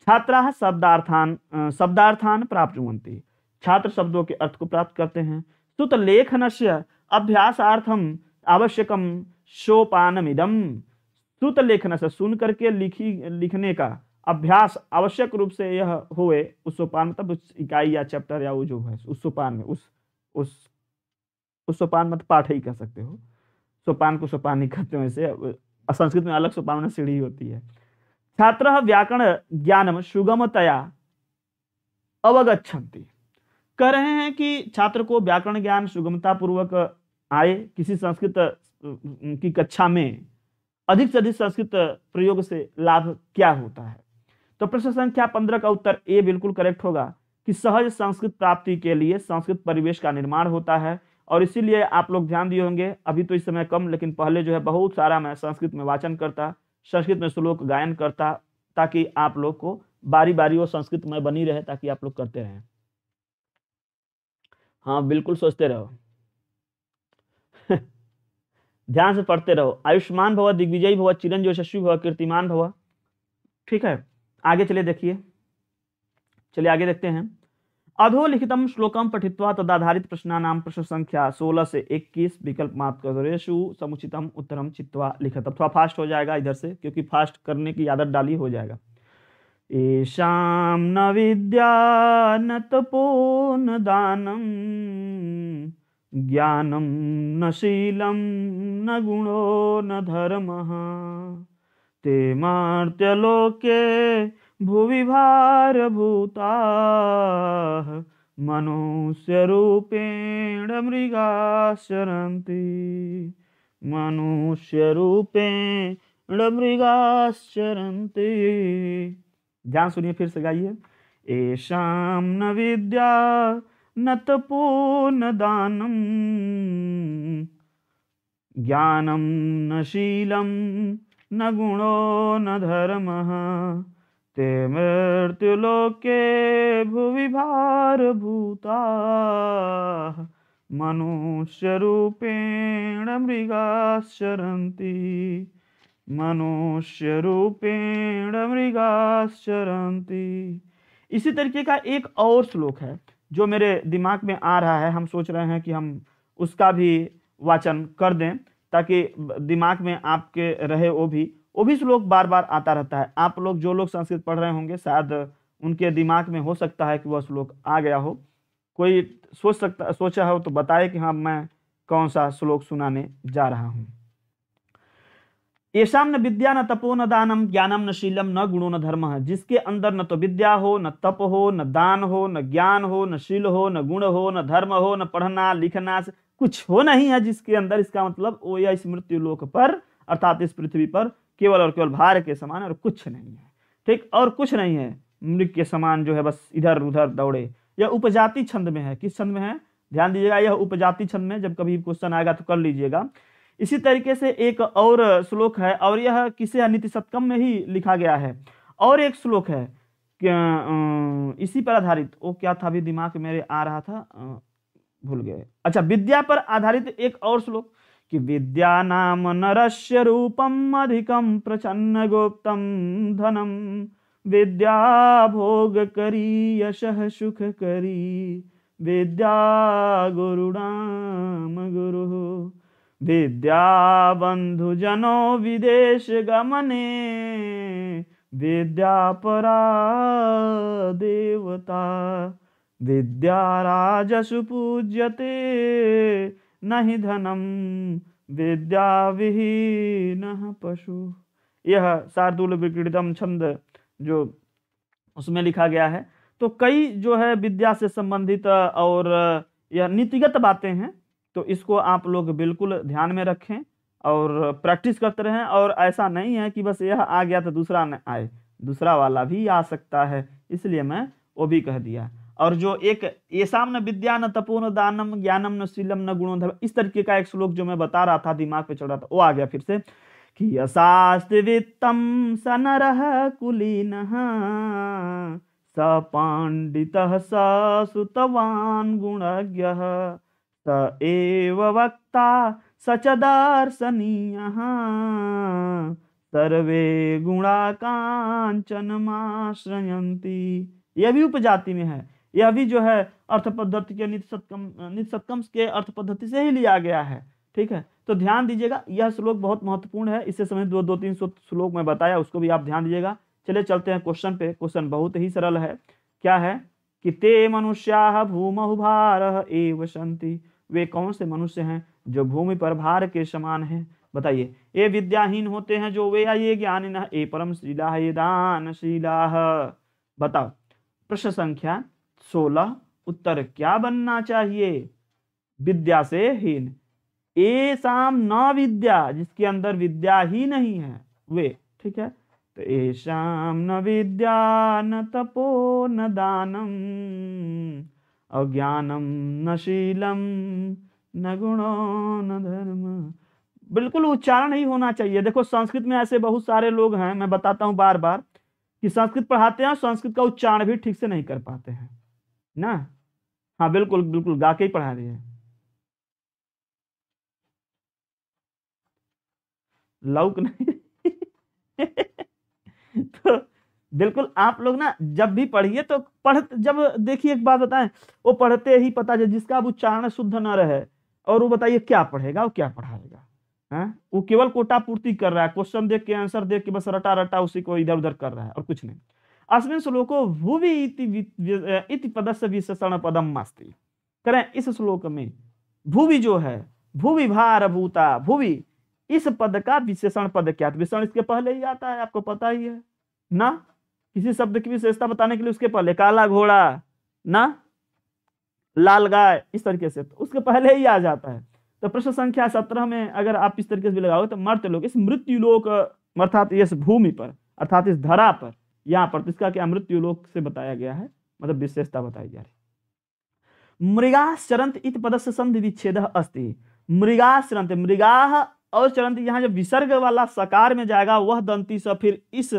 Speaker 1: छात्रा शब्दार्थान शब्दार्थान प्राप्त हुवंती छात्र शब्दों के अर्थ को प्राप्त करते हैं सुत लेखन से अभ्यासार्थम आवश्यकम इदम श्रुत लेखन से सुन करके लिखी लिखने का अभ्यास आवश्यक रूप से यह हुए उस सोपान मतलब उस इकाई या चैप्टर या वो जो है उस सोपान में उस उस उस सोपान मतलब पाठ ही कह सकते हो सोपान को सोपान ही कहते हो ऐसे संस्कृत में अलग सोपान में सीढ़ी होती है छात्र व्याकरण ज्ञानम सुगमतया अवगछन्ति कह रहे हैं कि छात्र को व्याकरण ज्ञान सुगमतापूर्वक आए किसी संस्कृत की कक्षा में अधिक से अधिक संस्कृत प्रयोग से लाभ क्या होता है तो प्रश्न संख्या पंद्रह का उत्तर ए बिल्कुल करेक्ट होगा कि सहज संस्कृत प्राप्ति के लिए संस्कृत परिवेश का निर्माण होता है और इसीलिए आप लोग ध्यान दिए होंगे अभी तो इस समय कम लेकिन पहले जो है बहुत सारा मैं संस्कृत में वाचन करता संस्कृत में श्लोक गायन करता ताकि आप लोग को बारी बारी वो संस्कृत में बनी रहे ताकि आप लोग करते रहें हाँ बिल्कुल सोचते रहो ध्यान से पढ़ते रहो आयुष्मान भव दिग्विजयी भव चिरंजीव यशस्वी भव कीर्तिमान भव ठीक है आगे चले देखिए चलिए आगे देखते हैं अधोलिखितम श्लोकम पठित्वा तदाधारित नाम प्रश्न संख्या 16 से 21 विकल्प मात्रेशु समुचितम उत्तरम चित्वा लिखित थोड़ा फास्ट हो जाएगा इधर से क्योंकि फास्ट करने की आदत डाली हो जाएगा ईशाम न विद्या न तपो न दानम ज्ञान न शील न गुणो न धर्म ते मार्त्यलोके भुवि भारभूताः मनुष्य रूपेण मृगा मृगाश्चरन्ति ध्यान सुनिए फिर से गाइए एषां न विद्या न तपो न दान ज्ञानम न शीलम न गुणो न धर्म ते मृत्युलोके भुवि भारभूताः मनुष्यरूपेण मृगाश्चरन्ति मनुष्यरूपेण मृगाश्चरन्ति इसी तरीके का एक और श्लोक है जो मेरे दिमाग में आ रहा है हम सोच रहे हैं कि हम उसका भी वाचन कर दें ताकि दिमाग में आपके रहे वो भी वो भी श्लोक बार बार आता रहता है आप लोग जो लोग संस्कृत पढ़ रहे होंगे शायद उनके दिमाग में हो सकता है कि वह श्लोक आ गया हो कोई सोच सकता सोचा हो तो बताए कि हाँ मैं कौन सा श्लोक सुनाने जा रहा हूँ ऐसा न विद्या न तपो न दानम ज्ञानम न शीलम न गुणो न धर्म है जिसके अंदर न तो विद्या हो न तप हो न दान हो न ज्ञान हो न शील हो न गुण हो न धर्म हो न पढ़ना लिखना कुछ हो नहीं है जिसके अंदर इसका मतलब वो या इस मृत्यु लोक पर अर्थात इस पृथ्वी पर केवल और केवल भार के समान और कुछ नहीं है ठीक और कुछ नहीं है मृग के समान जो है बस इधर उधर दौड़े यह उपजाति छंद में है किस छंद में है ध्यान दीजिएगा यह उपजाति छंद में जब कभी क्वेश्चन आएगा तो कर लीजिएगा इसी तरीके से एक और श्लोक है और यह किसे नीति सत्कम में ही लिखा गया है और एक श्लोक है इसी पर आधारित वो क्या था अभी दिमाग मेरे आ रहा था भूल गए अच्छा विद्या पर आधारित एक और श्लोक कि विद्या नाम नरस्य रूपम अधिकम प्रचन्न गुप्तम धनम विद्या भोग करी यश सुख करी विद्या गुरुणाम गुरु विदेश गमने विद्यापरा देवता विद्याराजसु पूज्यते न धनम विद्या विहीन पशु यह शार्दूल विक्रीडम छंद जो उसमें लिखा गया है तो कई जो है विद्या से संबंधित और यह नीतिगत बातें हैं तो इसको आप लोग बिल्कुल ध्यान में रखें और प्रैक्टिस करते रहें और ऐसा नहीं है कि बस यह आ गया तो दूसरा न आए दूसरा वाला भी आ सकता है इसलिए मैं वो भी कह दिया और जो एक ये सामने विद्या न तपूर्ण दानम ज्ञानम न शीलम न गुण इस तरीके का एक श्लोक जो मैं बता रहा था दिमाग पे चढ़ रहा था वो आ गया फिर से कि यशास्त्रिवित्तम स नर कुलीन स पांडित स सुतवान गुणज्ञ त एव वक्ता स च दार्शनीयः सर्वे गुणा माश्रयंती यह भी उपजाति में है यह भी जो है अर्थ पद्धति के नित्सत्कम नित्सत्कम के अर्थ पद्धति से ही लिया गया है ठीक है तो ध्यान दीजिएगा यह श्लोक बहुत महत्वपूर्ण है इससे समय दो दो तीन सौ श्लोक में बताया उसको भी आप ध्यान दीजिएगा चले चलते हैं क्वेश्चन पे क्वेश्चन बहुत ही सरल है क्या है कि ते मनुष्या भूमहुभार एव सन्ति वे कौन से मनुष्य हैं जो भूमि पर भार के समान है बताइए ये विद्याहीन होते हैं जो वे ये ज्ञान ये परम शिला ये दान शिला बताओ प्रश्न संख्या सोलह उत्तर क्या बनना चाहिए विद्या से हीन ए ऐसा न विद्या जिसके अंदर विद्या ही नहीं है वे ठीक है तो ऐसा न विद्या न तपो न दानम अज्ञानम न शीलम न गुणो न धर्म बिल्कुल उच्चारण ही होना चाहिए देखो संस्कृत में ऐसे बहुत सारे लोग हैं मैं बताता हूँ बार बार कि संस्कृत पढ़ाते हैं संस्कृत का उच्चारण भी ठीक से नहीं कर पाते हैं ना हाँ बिल्कुल बिल्कुल गा के ही पढ़ा रही है लौक नहीं तो बिल्कुल आप लोग ना जब भी पढ़िए तो पढ़ जब देखिए एक बात बताएं वो पढ़ते ही पता चले जिसका अब उच्चारण शुद्ध ना रहे और वो बताइए क्या पढ़ेगा और क्या पढ़ाएगा है हाँ? वो केवल कोटा पूर्ति कर रहा है क्वेश्चन देख के आंसर देख के बस रटा रटा उसी को इधर उधर कर रहा है और कुछ नहीं अस्मिन श्लोको भूवि इति पदस्य विशेषण पदम मस्ती करें इस श्लोक में भूवि जो है भूवि भार भूता भूवि इस पद का विशेषण पद क्या तो विशेषण इसके पहले ही आता है आपको पता ही है ना किसी शब्द की विशेषता बताने के लिए उसके पहले काला घोड़ा ना लाल गाय इस तरीके से तो उसके पहले ही आ जाता है तो प्रश्न संख्या सत्रह में अगर आप इस तरीके से भी लगाओगे तो मर्त लोग इस मृत्यु लोक अर्थात इस भूमि पर अर्थात इस धरा पर यहाँ पर तो इसका क्या मृत्यु लोक से बताया गया है मतलब विशेषता बताई जा रही मृगा चरंत इत पद से संधि विच्छेद अस्थि मृगा चरंत मृगा और चरंत यहाँ जब विसर्ग वाला सकार में जाएगा वह दंती स फिर इस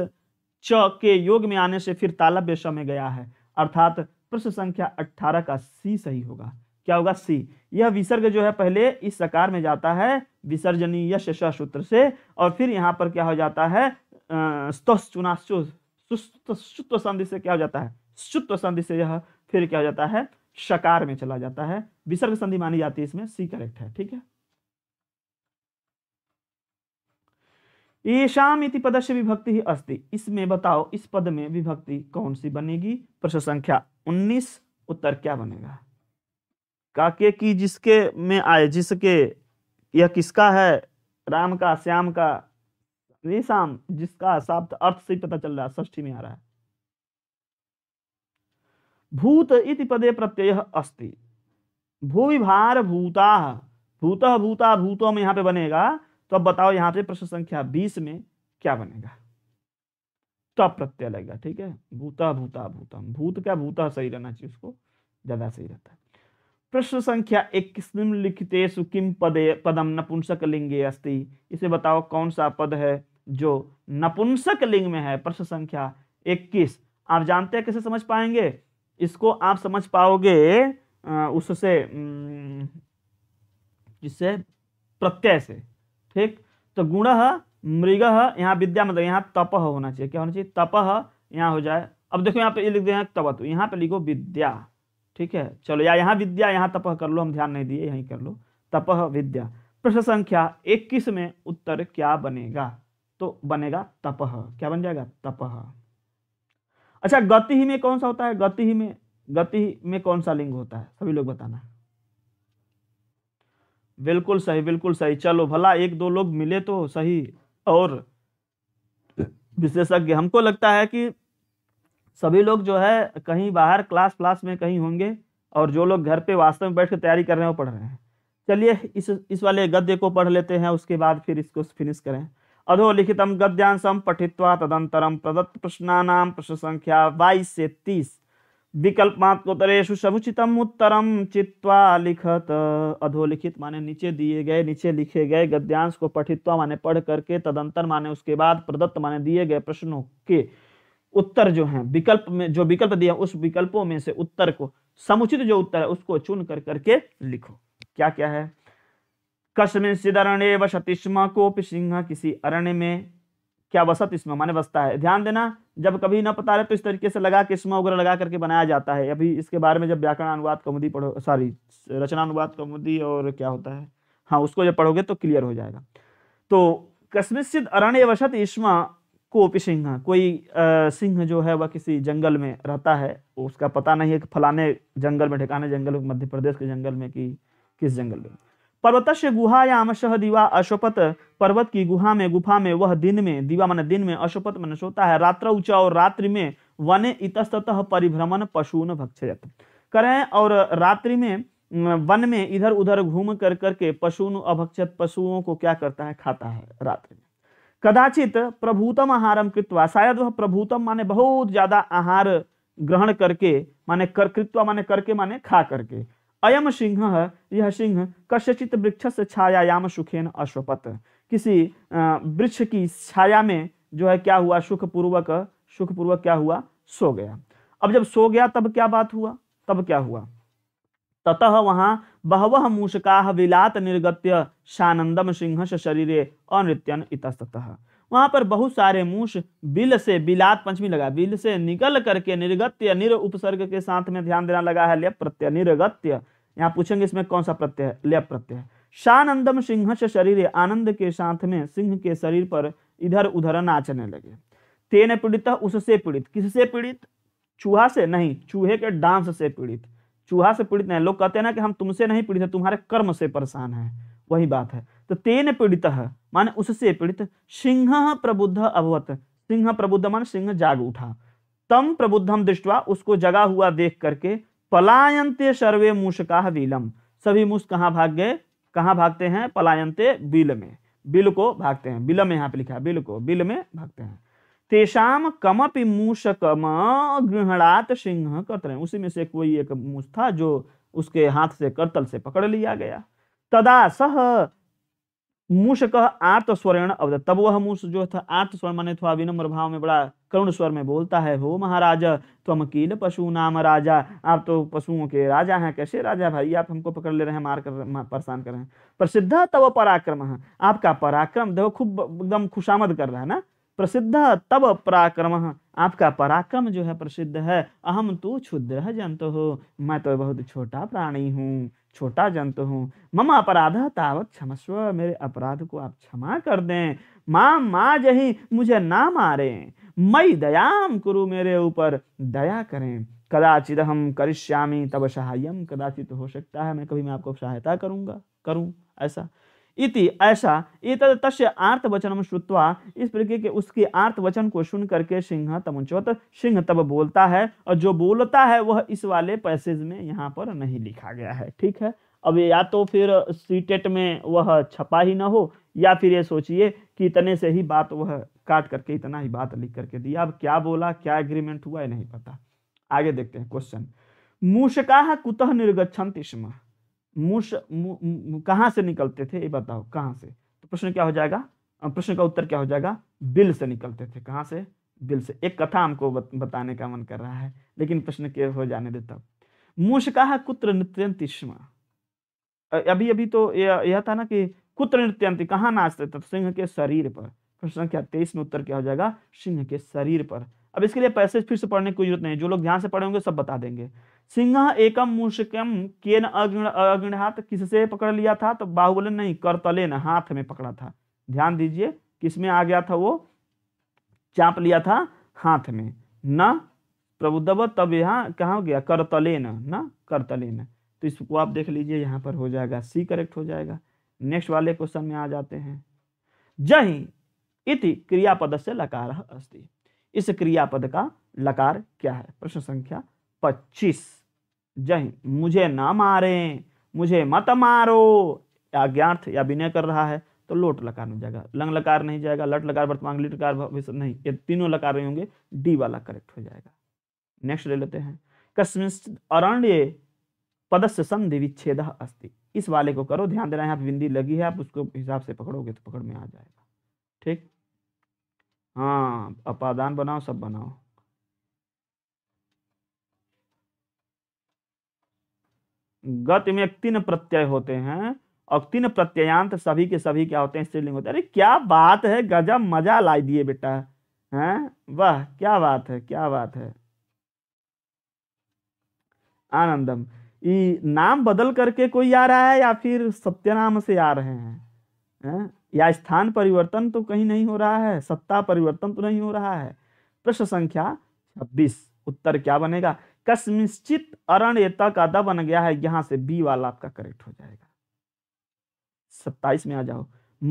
Speaker 1: च के योग में आने से फिर तालब्य बेश में गया है अर्थात प्रश्न संख्या अट्ठारह का सी सही होगा क्या होगा सी यह विसर्ग जो है पहले इस सकार में जाता है विसर्जनीय सूत्र से और फिर यहाँ पर क्या हो जाता है सुत्व संधि से क्या हो जाता है शुत्व संधि से यह फिर क्या हो जाता है शकार में चला जाता है विसर्ग संधि मानी जाती है इसमें सी करेक्ट है ठीक है ईशाम इति पद से विभक्ति अस्ति इसमें बताओ इस पद में विभक्ति कौन सी बनेगी प्रश्न संख्या 19 उत्तर क्या बनेगा काके की जिसके में आए जिसके यह किसका है राम का श्याम का ईशाम जिसका शाब्द अर्थ से पता चल रहा है ष्ठी में आ रहा है भूत इति पदे प्रत्यय अस्ति भूविभार भूता भूत भूता भूतों में यहाँ पे बनेगा तो अब बताओ यहां पे प्रश्न संख्या बीस में क्या बनेगा तब तो प्रत्यय लगेगा ठीक है भूता भूता भूतम भूत क्या भूता सही रहना चाहिए उसको ज्यादा सही रहता है प्रश्न संख्या एक किस्म लिखते सुकिम पदे पदम नपुंसक लिंगे अस्ति इसे बताओ कौन सा पद है जो नपुंसक लिंग में है प्रश्न संख्या इक्कीस आप जानते हैं कैसे समझ पाएंगे इसको आप समझ पाओगे उससे जिससे प्रत्यय से ठीक तो गुण मृग यहाँ विद्या मतलब यहाँ तप होना चाहिए क्या होना चाहिए तप यहाँ हो जाए अब देखो यहाँ पे ये लिख दे तब तो यहाँ पे लिखो विद्या ठीक है चलो या यहाँ विद्या यहाँ तपह कर लो हम ध्यान नहीं दिए यहीं कर लो तपह विद्या प्रश्न संख्या इक्कीस में उत्तर क्या बनेगा तो बनेगा तपह क्या बन जाएगा तपह अच्छा गति ही में कौन सा होता है गति ही में गति में कौन सा लिंग होता है सभी लोग बताना बिल्कुल सही बिल्कुल सही चलो भला एक दो लोग मिले तो सही और विशेषज्ञ हमको लगता है कि सभी लोग जो है कहीं बाहर क्लास क्लास में कहीं होंगे और जो लोग घर पे वास्तव में बैठ कर तैयारी कर रहे हैं वो पढ़ रहे हैं चलिए इस इस वाले गद्य को पढ़ लेते हैं उसके बाद फिर इसको फिनिश करें अधोलिखितम गद्यांशम पठित्वा तदंतरम प्रदत्त प्रश्नानाम प्रश्न संख्या बाईस से तीस विकल्पात्मोत्तरेशु समुचितम उत्तरम चित्वा लिखत अधोलिखित माने नीचे दिए गए नीचे लिखे गए गद्यांश को पठित्वा माने पढ़ करके तदंतर माने उसके बाद प्रदत्त माने दिए गए प्रश्नों के उत्तर जो हैं विकल्प में जो विकल्प दिया उस विकल्पों में से उत्तर को समुचित जो उत्तर है उसको चुन कर करके लिखो क्या क्या है कस्मिन सिदरण्य व स्म को सिंह किसी अरण्य में क्या वसत इसमें माने बसता है ध्यान देना जब कभी ना पता रहे तो इस तरीके से लगा के इसमें वगैरह लगा करके बनाया जाता है अभी इसके बारे में जब व्याकरण अनुवाद कमुदी पढ़ो सॉरी रचना अनुवाद कमुदी और क्या होता है हाँ उसको जब पढ़ोगे तो क्लियर हो जाएगा तो कश्मिश्चित अरण्य वसत ईष्मा कोप सिंह कोई आ, सिंह जो है वह किसी जंगल में रहता है उसका पता नहीं है कि फलाने जंगल में ठिकाने जंगल मध्य प्रदेश के जंगल में कि किस जंगल में पर्वत से गुहा या अमश दीवा अशोपत पर्वत की गुहा में गुफा में वह दिन में दीवा मन दिन में अशोपत मन सोता है रात्र ऊंचा और रात्रि में वने इतस्तः परिभ्रमण पशुन भक्षयत करें और रात्रि में वन में इधर उधर घूम कर करके पशुन अभक्षत पशुओं को क्या करता है खाता है रात्रि में कदाचित प्रभुतम आहारम कृत्वा शायद वह प्रभुतम माने बहुत ज्यादा आहार ग्रहण करके माने कर कृत्वा माने करके माने खा करके अयम सिंह यह सिंह कश्यचित वृक्ष से छायायाम सुखेन अश्वपत किसी वृक्ष की छाया में जो है क्या हुआ सुखपूर्वक सुखपूर्वक क्या हुआ सो गया अब जब सो गया तब क्या बात हुआ तब क्या हुआ ततः वहां बहव मूषका विलात निर्गत्य सानंदम सिंह से शरीर अनृत्यन इतस्तः वहां पर बहुत सारे मूष बिल से बिलात पंचमी लगा बिल से निकल करके निर्गत्य निर उपसर्ग के साथ में ध्यान देना लगा है प्रत्यय निर्गत्य यहाँ पूछेंगे इसमें कौन सा प्रत्यय है लेप प्रत्यय है शानंदम सिंह से शरीर आनंद के साथ में सिंह के शरीर पर इधर उधर नाचने लगे तेन पीड़ित उससे पीड़ित किससे पीड़ित चूहा से नहीं चूहे के डांस से पीड़ित चूहा से पीड़ित नहीं लोग कहते हैं ना कि हम तुमसे नहीं पीड़ित है तुम्हारे कर्म से परेशान है वही बात है तो तेन पीड़ित माने उससे पीड़ित सिंह प्रबुद्ध अभवत सिंह प्रबुद्ध मान सिंह जाग उठा तम प्रबुद्धम दृष्टवा उसको जगा हुआ देख करके पलायनते सर्वे मूषका बिलम सभी मूस कहाँ भाग गए कहाँ भागते हैं पलायनते बिल में बिल को भागते हैं बिल में यहाँ पे लिखा है बिल को बिल में भागते हैं तेषाम कमपि मूस कम गृहणात सिंह कर्तन उसी में से कोई एक मूस था जो उसके हाथ से करतल से पकड़ लिया गया तदा सह मूषक आर्त स्वर्ण अब तब वह मूष जो था आर्त स्वर्ण माने था विनम्र भाव में बड़ा करुण स्वर में बोलता है हो महाराज तुम कील पशु नाम राजा आप तो पशुओं के राजा हैं कैसे राजा भाई आप हमको पकड़ ले रहे हैं मार कर परेशान कर रहे हैं प्रसिद्ध तब पराक्रम है हाँ, आपका पराक्रम देखो खूब एकदम खुशामद कर रहा है ना प्रसिद्ध तब पराक्रम हाँ, आपका पराक्रम जो है प्रसिद्ध है अहम तू क्षुद्र जनते हो मैं तो बहुत छोटा प्राणी हूँ छोटा जंतु हूँ मम अपराध तावत क्षमस्व मेरे अपराध को आप क्षमा कर दें माँ माँ जही मुझे ना मारे मई दयाम कुरु मेरे ऊपर दया करें कदाचित हम करिष्यामी तब सहायम कदाचित हो सकता है मैं कभी मैं आपको सहायता करूँगा करूँ ऐसा इति ऐसा एतद आर्थ वचनम श्रुतवा इस प्रकार के उसके वचन को सुन करके सिंह तमुचोत सिंह तब बोलता है और जो बोलता है वह इस वाले पैसेज में यहाँ पर नहीं लिखा गया है ठीक है अब या तो फिर सीटेट में वह छपा ही ना हो या फिर ये सोचिए कि इतने से ही बात वह काट करके इतना ही बात लिख करके दिया अब क्या बोला क्या एग्रीमेंट हुआ है नहीं पता आगे देखते हैं क्वेश्चन मूषका कुतः निर्गछंत इसमें मुंह कहां से निकलते थे ये बताओ कहां से तो प्रश्न क्या हो जाएगा प्रश्न का उत्तर क्या हो जाएगा बिल से निकलते थे कहां से बिल से एक कथा हमको बताने का मन कर रहा है लेकिन प्रश्न के हो जाने देता मुश कहा कुत्र नृत्यंतिष्मा अभी अभी तो यह था ना कि कुत्र नृत्यंति कहाँ नाचते थे सिंह के शरीर पर प्रश्न क्या तेईस में उत्तर क्या हो जाएगा सिंह के शरीर पर अब इसके लिए पैसेज फिर से पढ़ने की जरूरत नहीं जो लोग ध्यान से पढ़े होंगे सब बता देंगे सिंह एकम मूषकम केन हाथ किससे पकड़ लिया था तो बाहुबल नहीं करतले न हाथ में पकड़ा था ध्यान दीजिए किसमें आ गया था वो चाप लिया था हाथ में न प्रबुद्धव तब यहाँ कहा गया करतले न न तो इसको आप देख लीजिए यहाँ पर हो जाएगा सी करेक्ट हो जाएगा नेक्स्ट वाले क्वेश्चन में आ जाते हैं जही इति क्रियापद से लकार अस्ति इस क्रियापद का लकार क्या है प्रश्न संख्या पच्चीस जय मुझे ना मारे मुझे मत मारो आज्ञार्थ या विनय कर रहा है तो लोट लकार में जाएगा लंग लकार नहीं जाएगा लट लकार वर्तमान लिट लकार भविष्य नहीं ये तीनों लकार होंगे डी वाला करेक्ट हो जाएगा नेक्स्ट ले लेते हैं कस्मिंश्चित अरण्य पदस्य संधि विच्छेद अस्ति इस वाले को करो ध्यान देना यहाँ बिंदी लगी है आप उसको हिसाब से पकड़ोगे तो पकड़ में आ जाएगा ठीक हाँ अपादान बनाओ सब बनाओ गत में तीन प्रत्यय होते हैं और तीन प्रत्ययांत सभी के सभी क्या होते हैं स्त्रीलिंग होते हैं अरे क्या बात है गजब मजा ला दिए बेटा है वाह क्या बात है क्या बात है आनंदम ये नाम बदल करके कोई आ रहा है या फिर सत्यनाम से आ रहे हैं है? या स्थान परिवर्तन तो कहीं नहीं हो रहा है सत्ता परिवर्तन तो नहीं हो रहा है प्रश्न संख्या छब्बीस उत्तर क्या बनेगा कसमिश्चित अरण्य तक आधा बन गया है यहां से बी वाला आपका करेक्ट हो जाएगा सत्ताईस में आ जाओ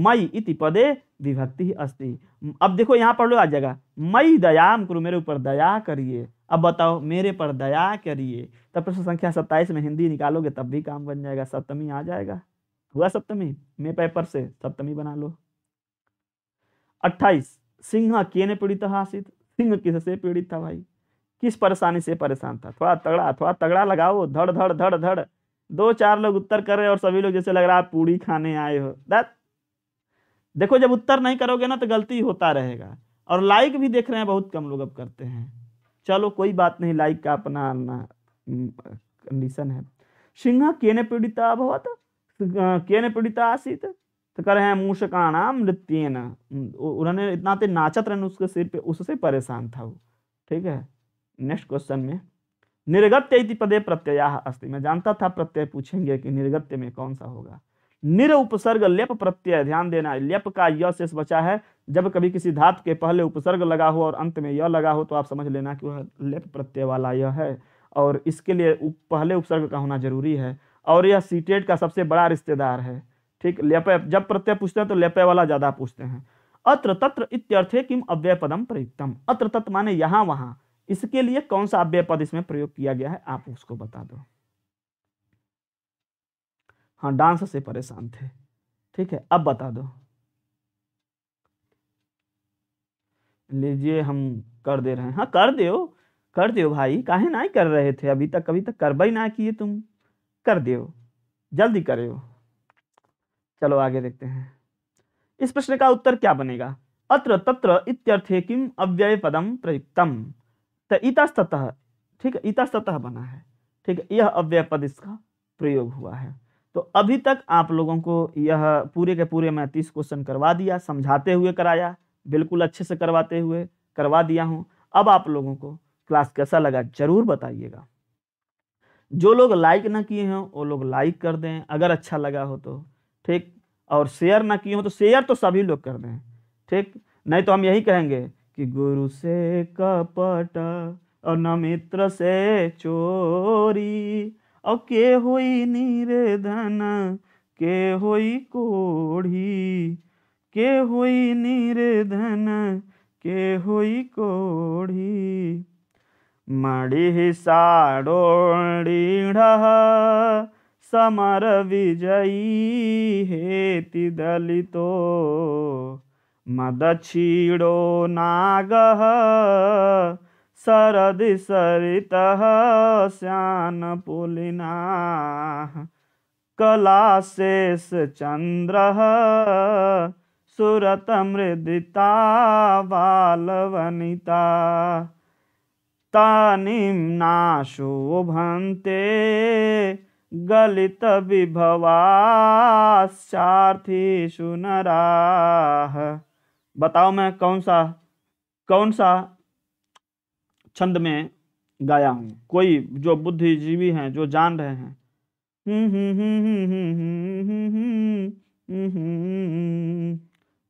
Speaker 1: मई इति पदे विभक्ति अस्ति अब देखो यहाँ पढ़ लो आ जाएगा मई दयाम करो मेरे ऊपर दया करिए अब बताओ मेरे पर दया करिए तब प्रश्न संख्या सत्ताईस में हिंदी निकालोगे तब भी काम बन जाएगा सप्तमी आ जाएगा हुआ सप्तमी मे पेपर से सप्तमी बना लो अट्ठाईस सिंह के ने पीड़ित हासित सिंह किससे पीड़ित था भाई किस परेशानी से परेशान था थोड़ा तगड़ा थोड़ा तगड़ा लगाओ धड़ धड़ धड़ धड़ दो चार लोग उत्तर कर रहे और सभी लोग जैसे लग रहा है पूड़ी खाने आए हो दैट देखो जब उत्तर नहीं करोगे ना तो गलती होता रहेगा और लाइक भी देख रहे हैं बहुत कम लोग अब करते हैं चलो कोई बात नहीं लाइक का अपना कंडीशन है सिंह केने पीड़िता के केने पीड़िता आशीत तो कह रहे हैं नाम नृत्यन उन्होंने इतना ते नाचत रहने उसके सिर पे उससे परेशान था वो ठीक है नेक्स्ट क्वेश्चन में निर्गत्य पदे प्रत्यय अस्ति मैं जानता था प्रत्यय पूछेंगे कि निर्गत्य में कौन सा होगा निर उपसर्ग लेप प्रत्यय ध्यान देना लेप का य शेष बचा है जब कभी किसी धातु के पहले उपसर्ग लगा हो और अंत में यह लगा हो तो आप समझ लेना कि वह लेप प्रत्यय वाला यह है और इसके लिए उप, पहले उपसर्ग का होना जरूरी है और यह सीटेट का सबसे बड़ा रिश्तेदार है ठीक लेप जब प्रत्यय पूछते हैं तो लेपय वाला ज़्यादा पूछते हैं अत्र तत्र इत्यर्थे किम अव्यय पदम प्रयुक्तम अत्र तत् माने यहाँ वहाँ इसके लिए कौन सा अव्यय पद इसमें प्रयोग किया गया है आप उसको बता दो हाँ डांस से परेशान थे ठीक है अब बता दो लीजिए हम कर दे रहे हैं हाँ कर दो कर दो भाई काहे ना ही कर रहे थे अभी तक अभी तक ही ना किए तुम कर दे जल्दी करे हो चलो आगे देखते हैं इस प्रश्न का उत्तर क्या बनेगा अत्र तत्र इत्यर्थे किम अव्यय पदम प्रयुक्तम तो इतस्तः ठीक है इतस्तः बना है ठीक है यह अव्यय पद इसका प्रयोग हुआ है तो अभी तक आप लोगों को यह पूरे के पूरे मैं तीस क्वेश्चन करवा दिया समझाते हुए कराया बिल्कुल अच्छे से करवाते हुए करवा दिया हूँ अब आप लोगों को क्लास कैसा लगा जरूर बताइएगा जो लोग लाइक ना किए हों वो लोग लाइक कर दें अगर अच्छा लगा हो तो ठीक और शेयर ना किए हो तो शेयर तो सभी लोग कर दें ठीक नहीं तो हम यही कहेंगे कि गुरु से कपट और न मित्र से चोरी और के होई नीरे धन के होई कोढ़ी के होई नीरे धन के होई कोढ़ी मड़ी साड़ोड़ी समर विजयी हेति दलितो मदक्षीणो नागः सरदि सरितः स्यानपुलिनाः कलाशेषचन्द्रः सुरतमृदिता बालवनिता तानिं नाशोभन्ते गलितविभवाश्चार्थीषु नराः बताओ मैं कौन सा कौन सा छंद में गाया हूँ कोई जो बुद्धिजीवी हैं जो जान रहे हैं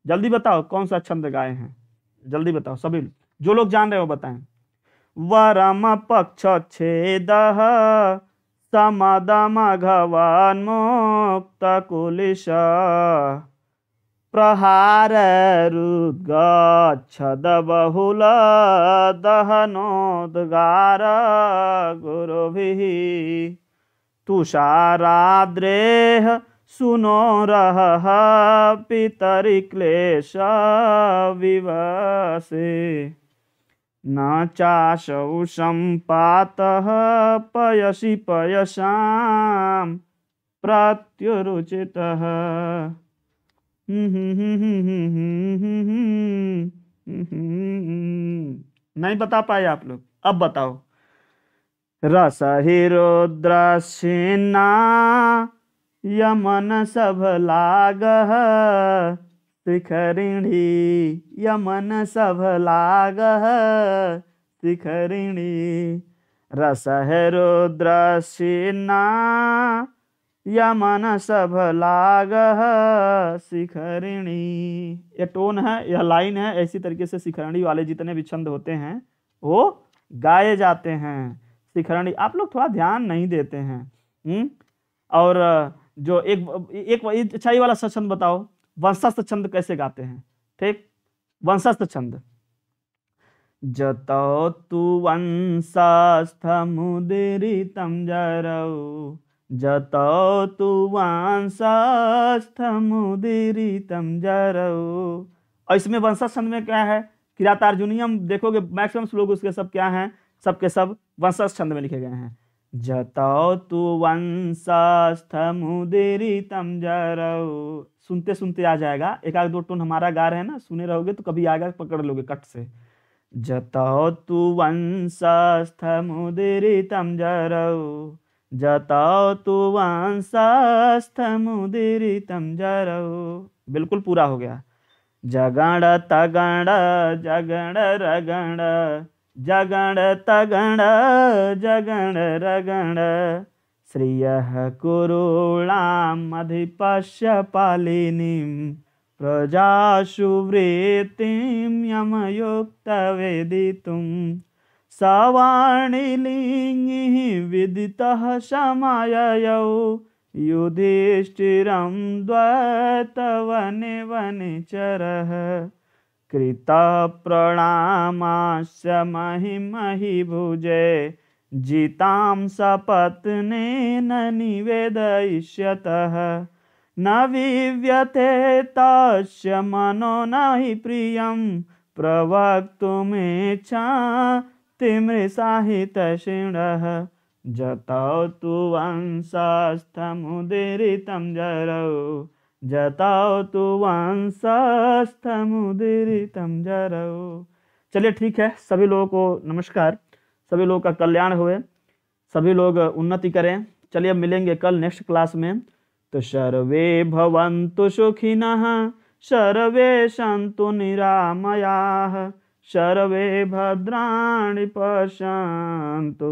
Speaker 1: जल्दी बताओ कौन सा छंद गाए हैं जल्दी बताओ सभी जो लोग जान रहे हो बताएं वरम पक्ष छेद समदम घवान मुक्त कुलिशा गुरुभिः तुषाराद्रेः सुनोरहः पितरि विवसे न चाशौ सम्पातः पयसि पयसां प्रत्युरुचितः नहीं बता पाए आप लोग अब बताओ रस हिरोद्रसेना यमन सब लाग शिखरिणी यमन सब लाग शिखरिणी रस हिरोद्रसेना यमन सब लाग शिखरिणी यह टोन है यह लाइन है ऐसी तरीके से शिखरणी वाले जितने भी छंद होते हैं वो गाए जाते हैं शिखरणी आप लोग थोड़ा ध्यान नहीं देते हैं हुँ? हम्म? और जो एक एक अच्छा वाला छंद बताओ वंशस्थ छंद कैसे गाते हैं ठीक वंशस्थ छंद जत तु वंशस्थ तम जरऊ जतौ तु वांसास्थमुदीरितम जरऊ और इसमें वंशा छंद में क्या है किरातार्जुनियम देखोगे मैक्सिमम श्लोक उसके सब क्या हैं सब सब वंशा छंद में लिखे गए हैं जतो तु वंशास्थमुदीरितम जरऊ सुनते सुनते आ जाएगा एक आध दो टोन हमारा गा रहे हैं ना सुने रहोगे तो कभी आएगा पकड़ लोगे कट से जतो तु वंशास्थमुदीरितम जरऊ जताओ तो वांसास्थमुदीरितम जरऊ बिल्कुल पूरा हो गया जगण तगण जगण रगण जगण तगण जगण रगण श्रिय कुरुणामधिपश्य यमयुक्त वेदी तुम सवाणिलिङ्गिः विदितः शमाययौ युधिष्ठिरं द्वैतवने वनिचरः कृतप्रणामाश्च महिमहि भुजे जितां सपत्नेन निवेदयिष्यतः न विव्यते तस्य मनो न हि प्रियं प्रवक्तुमेच्छा तिमृसाहितशिणः जतौ तु वंशास्थमुदीरितं जरौ जताओ तो वंशास्थमुदीरितम जरौ चलिए ठीक है सभी लोगों को नमस्कार सभी लोगों का कल्याण हुए सभी लोग उन्नति करें चलिए मिलेंगे कल नेक्स्ट क्लास में तो सर्वे भवन्तु सुखिनः सर्वे सन्तु निरामयाः सर्वे भद्राणि पश्यन्तु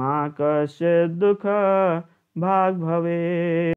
Speaker 1: मा कस्य दुःख भाग् भवेत्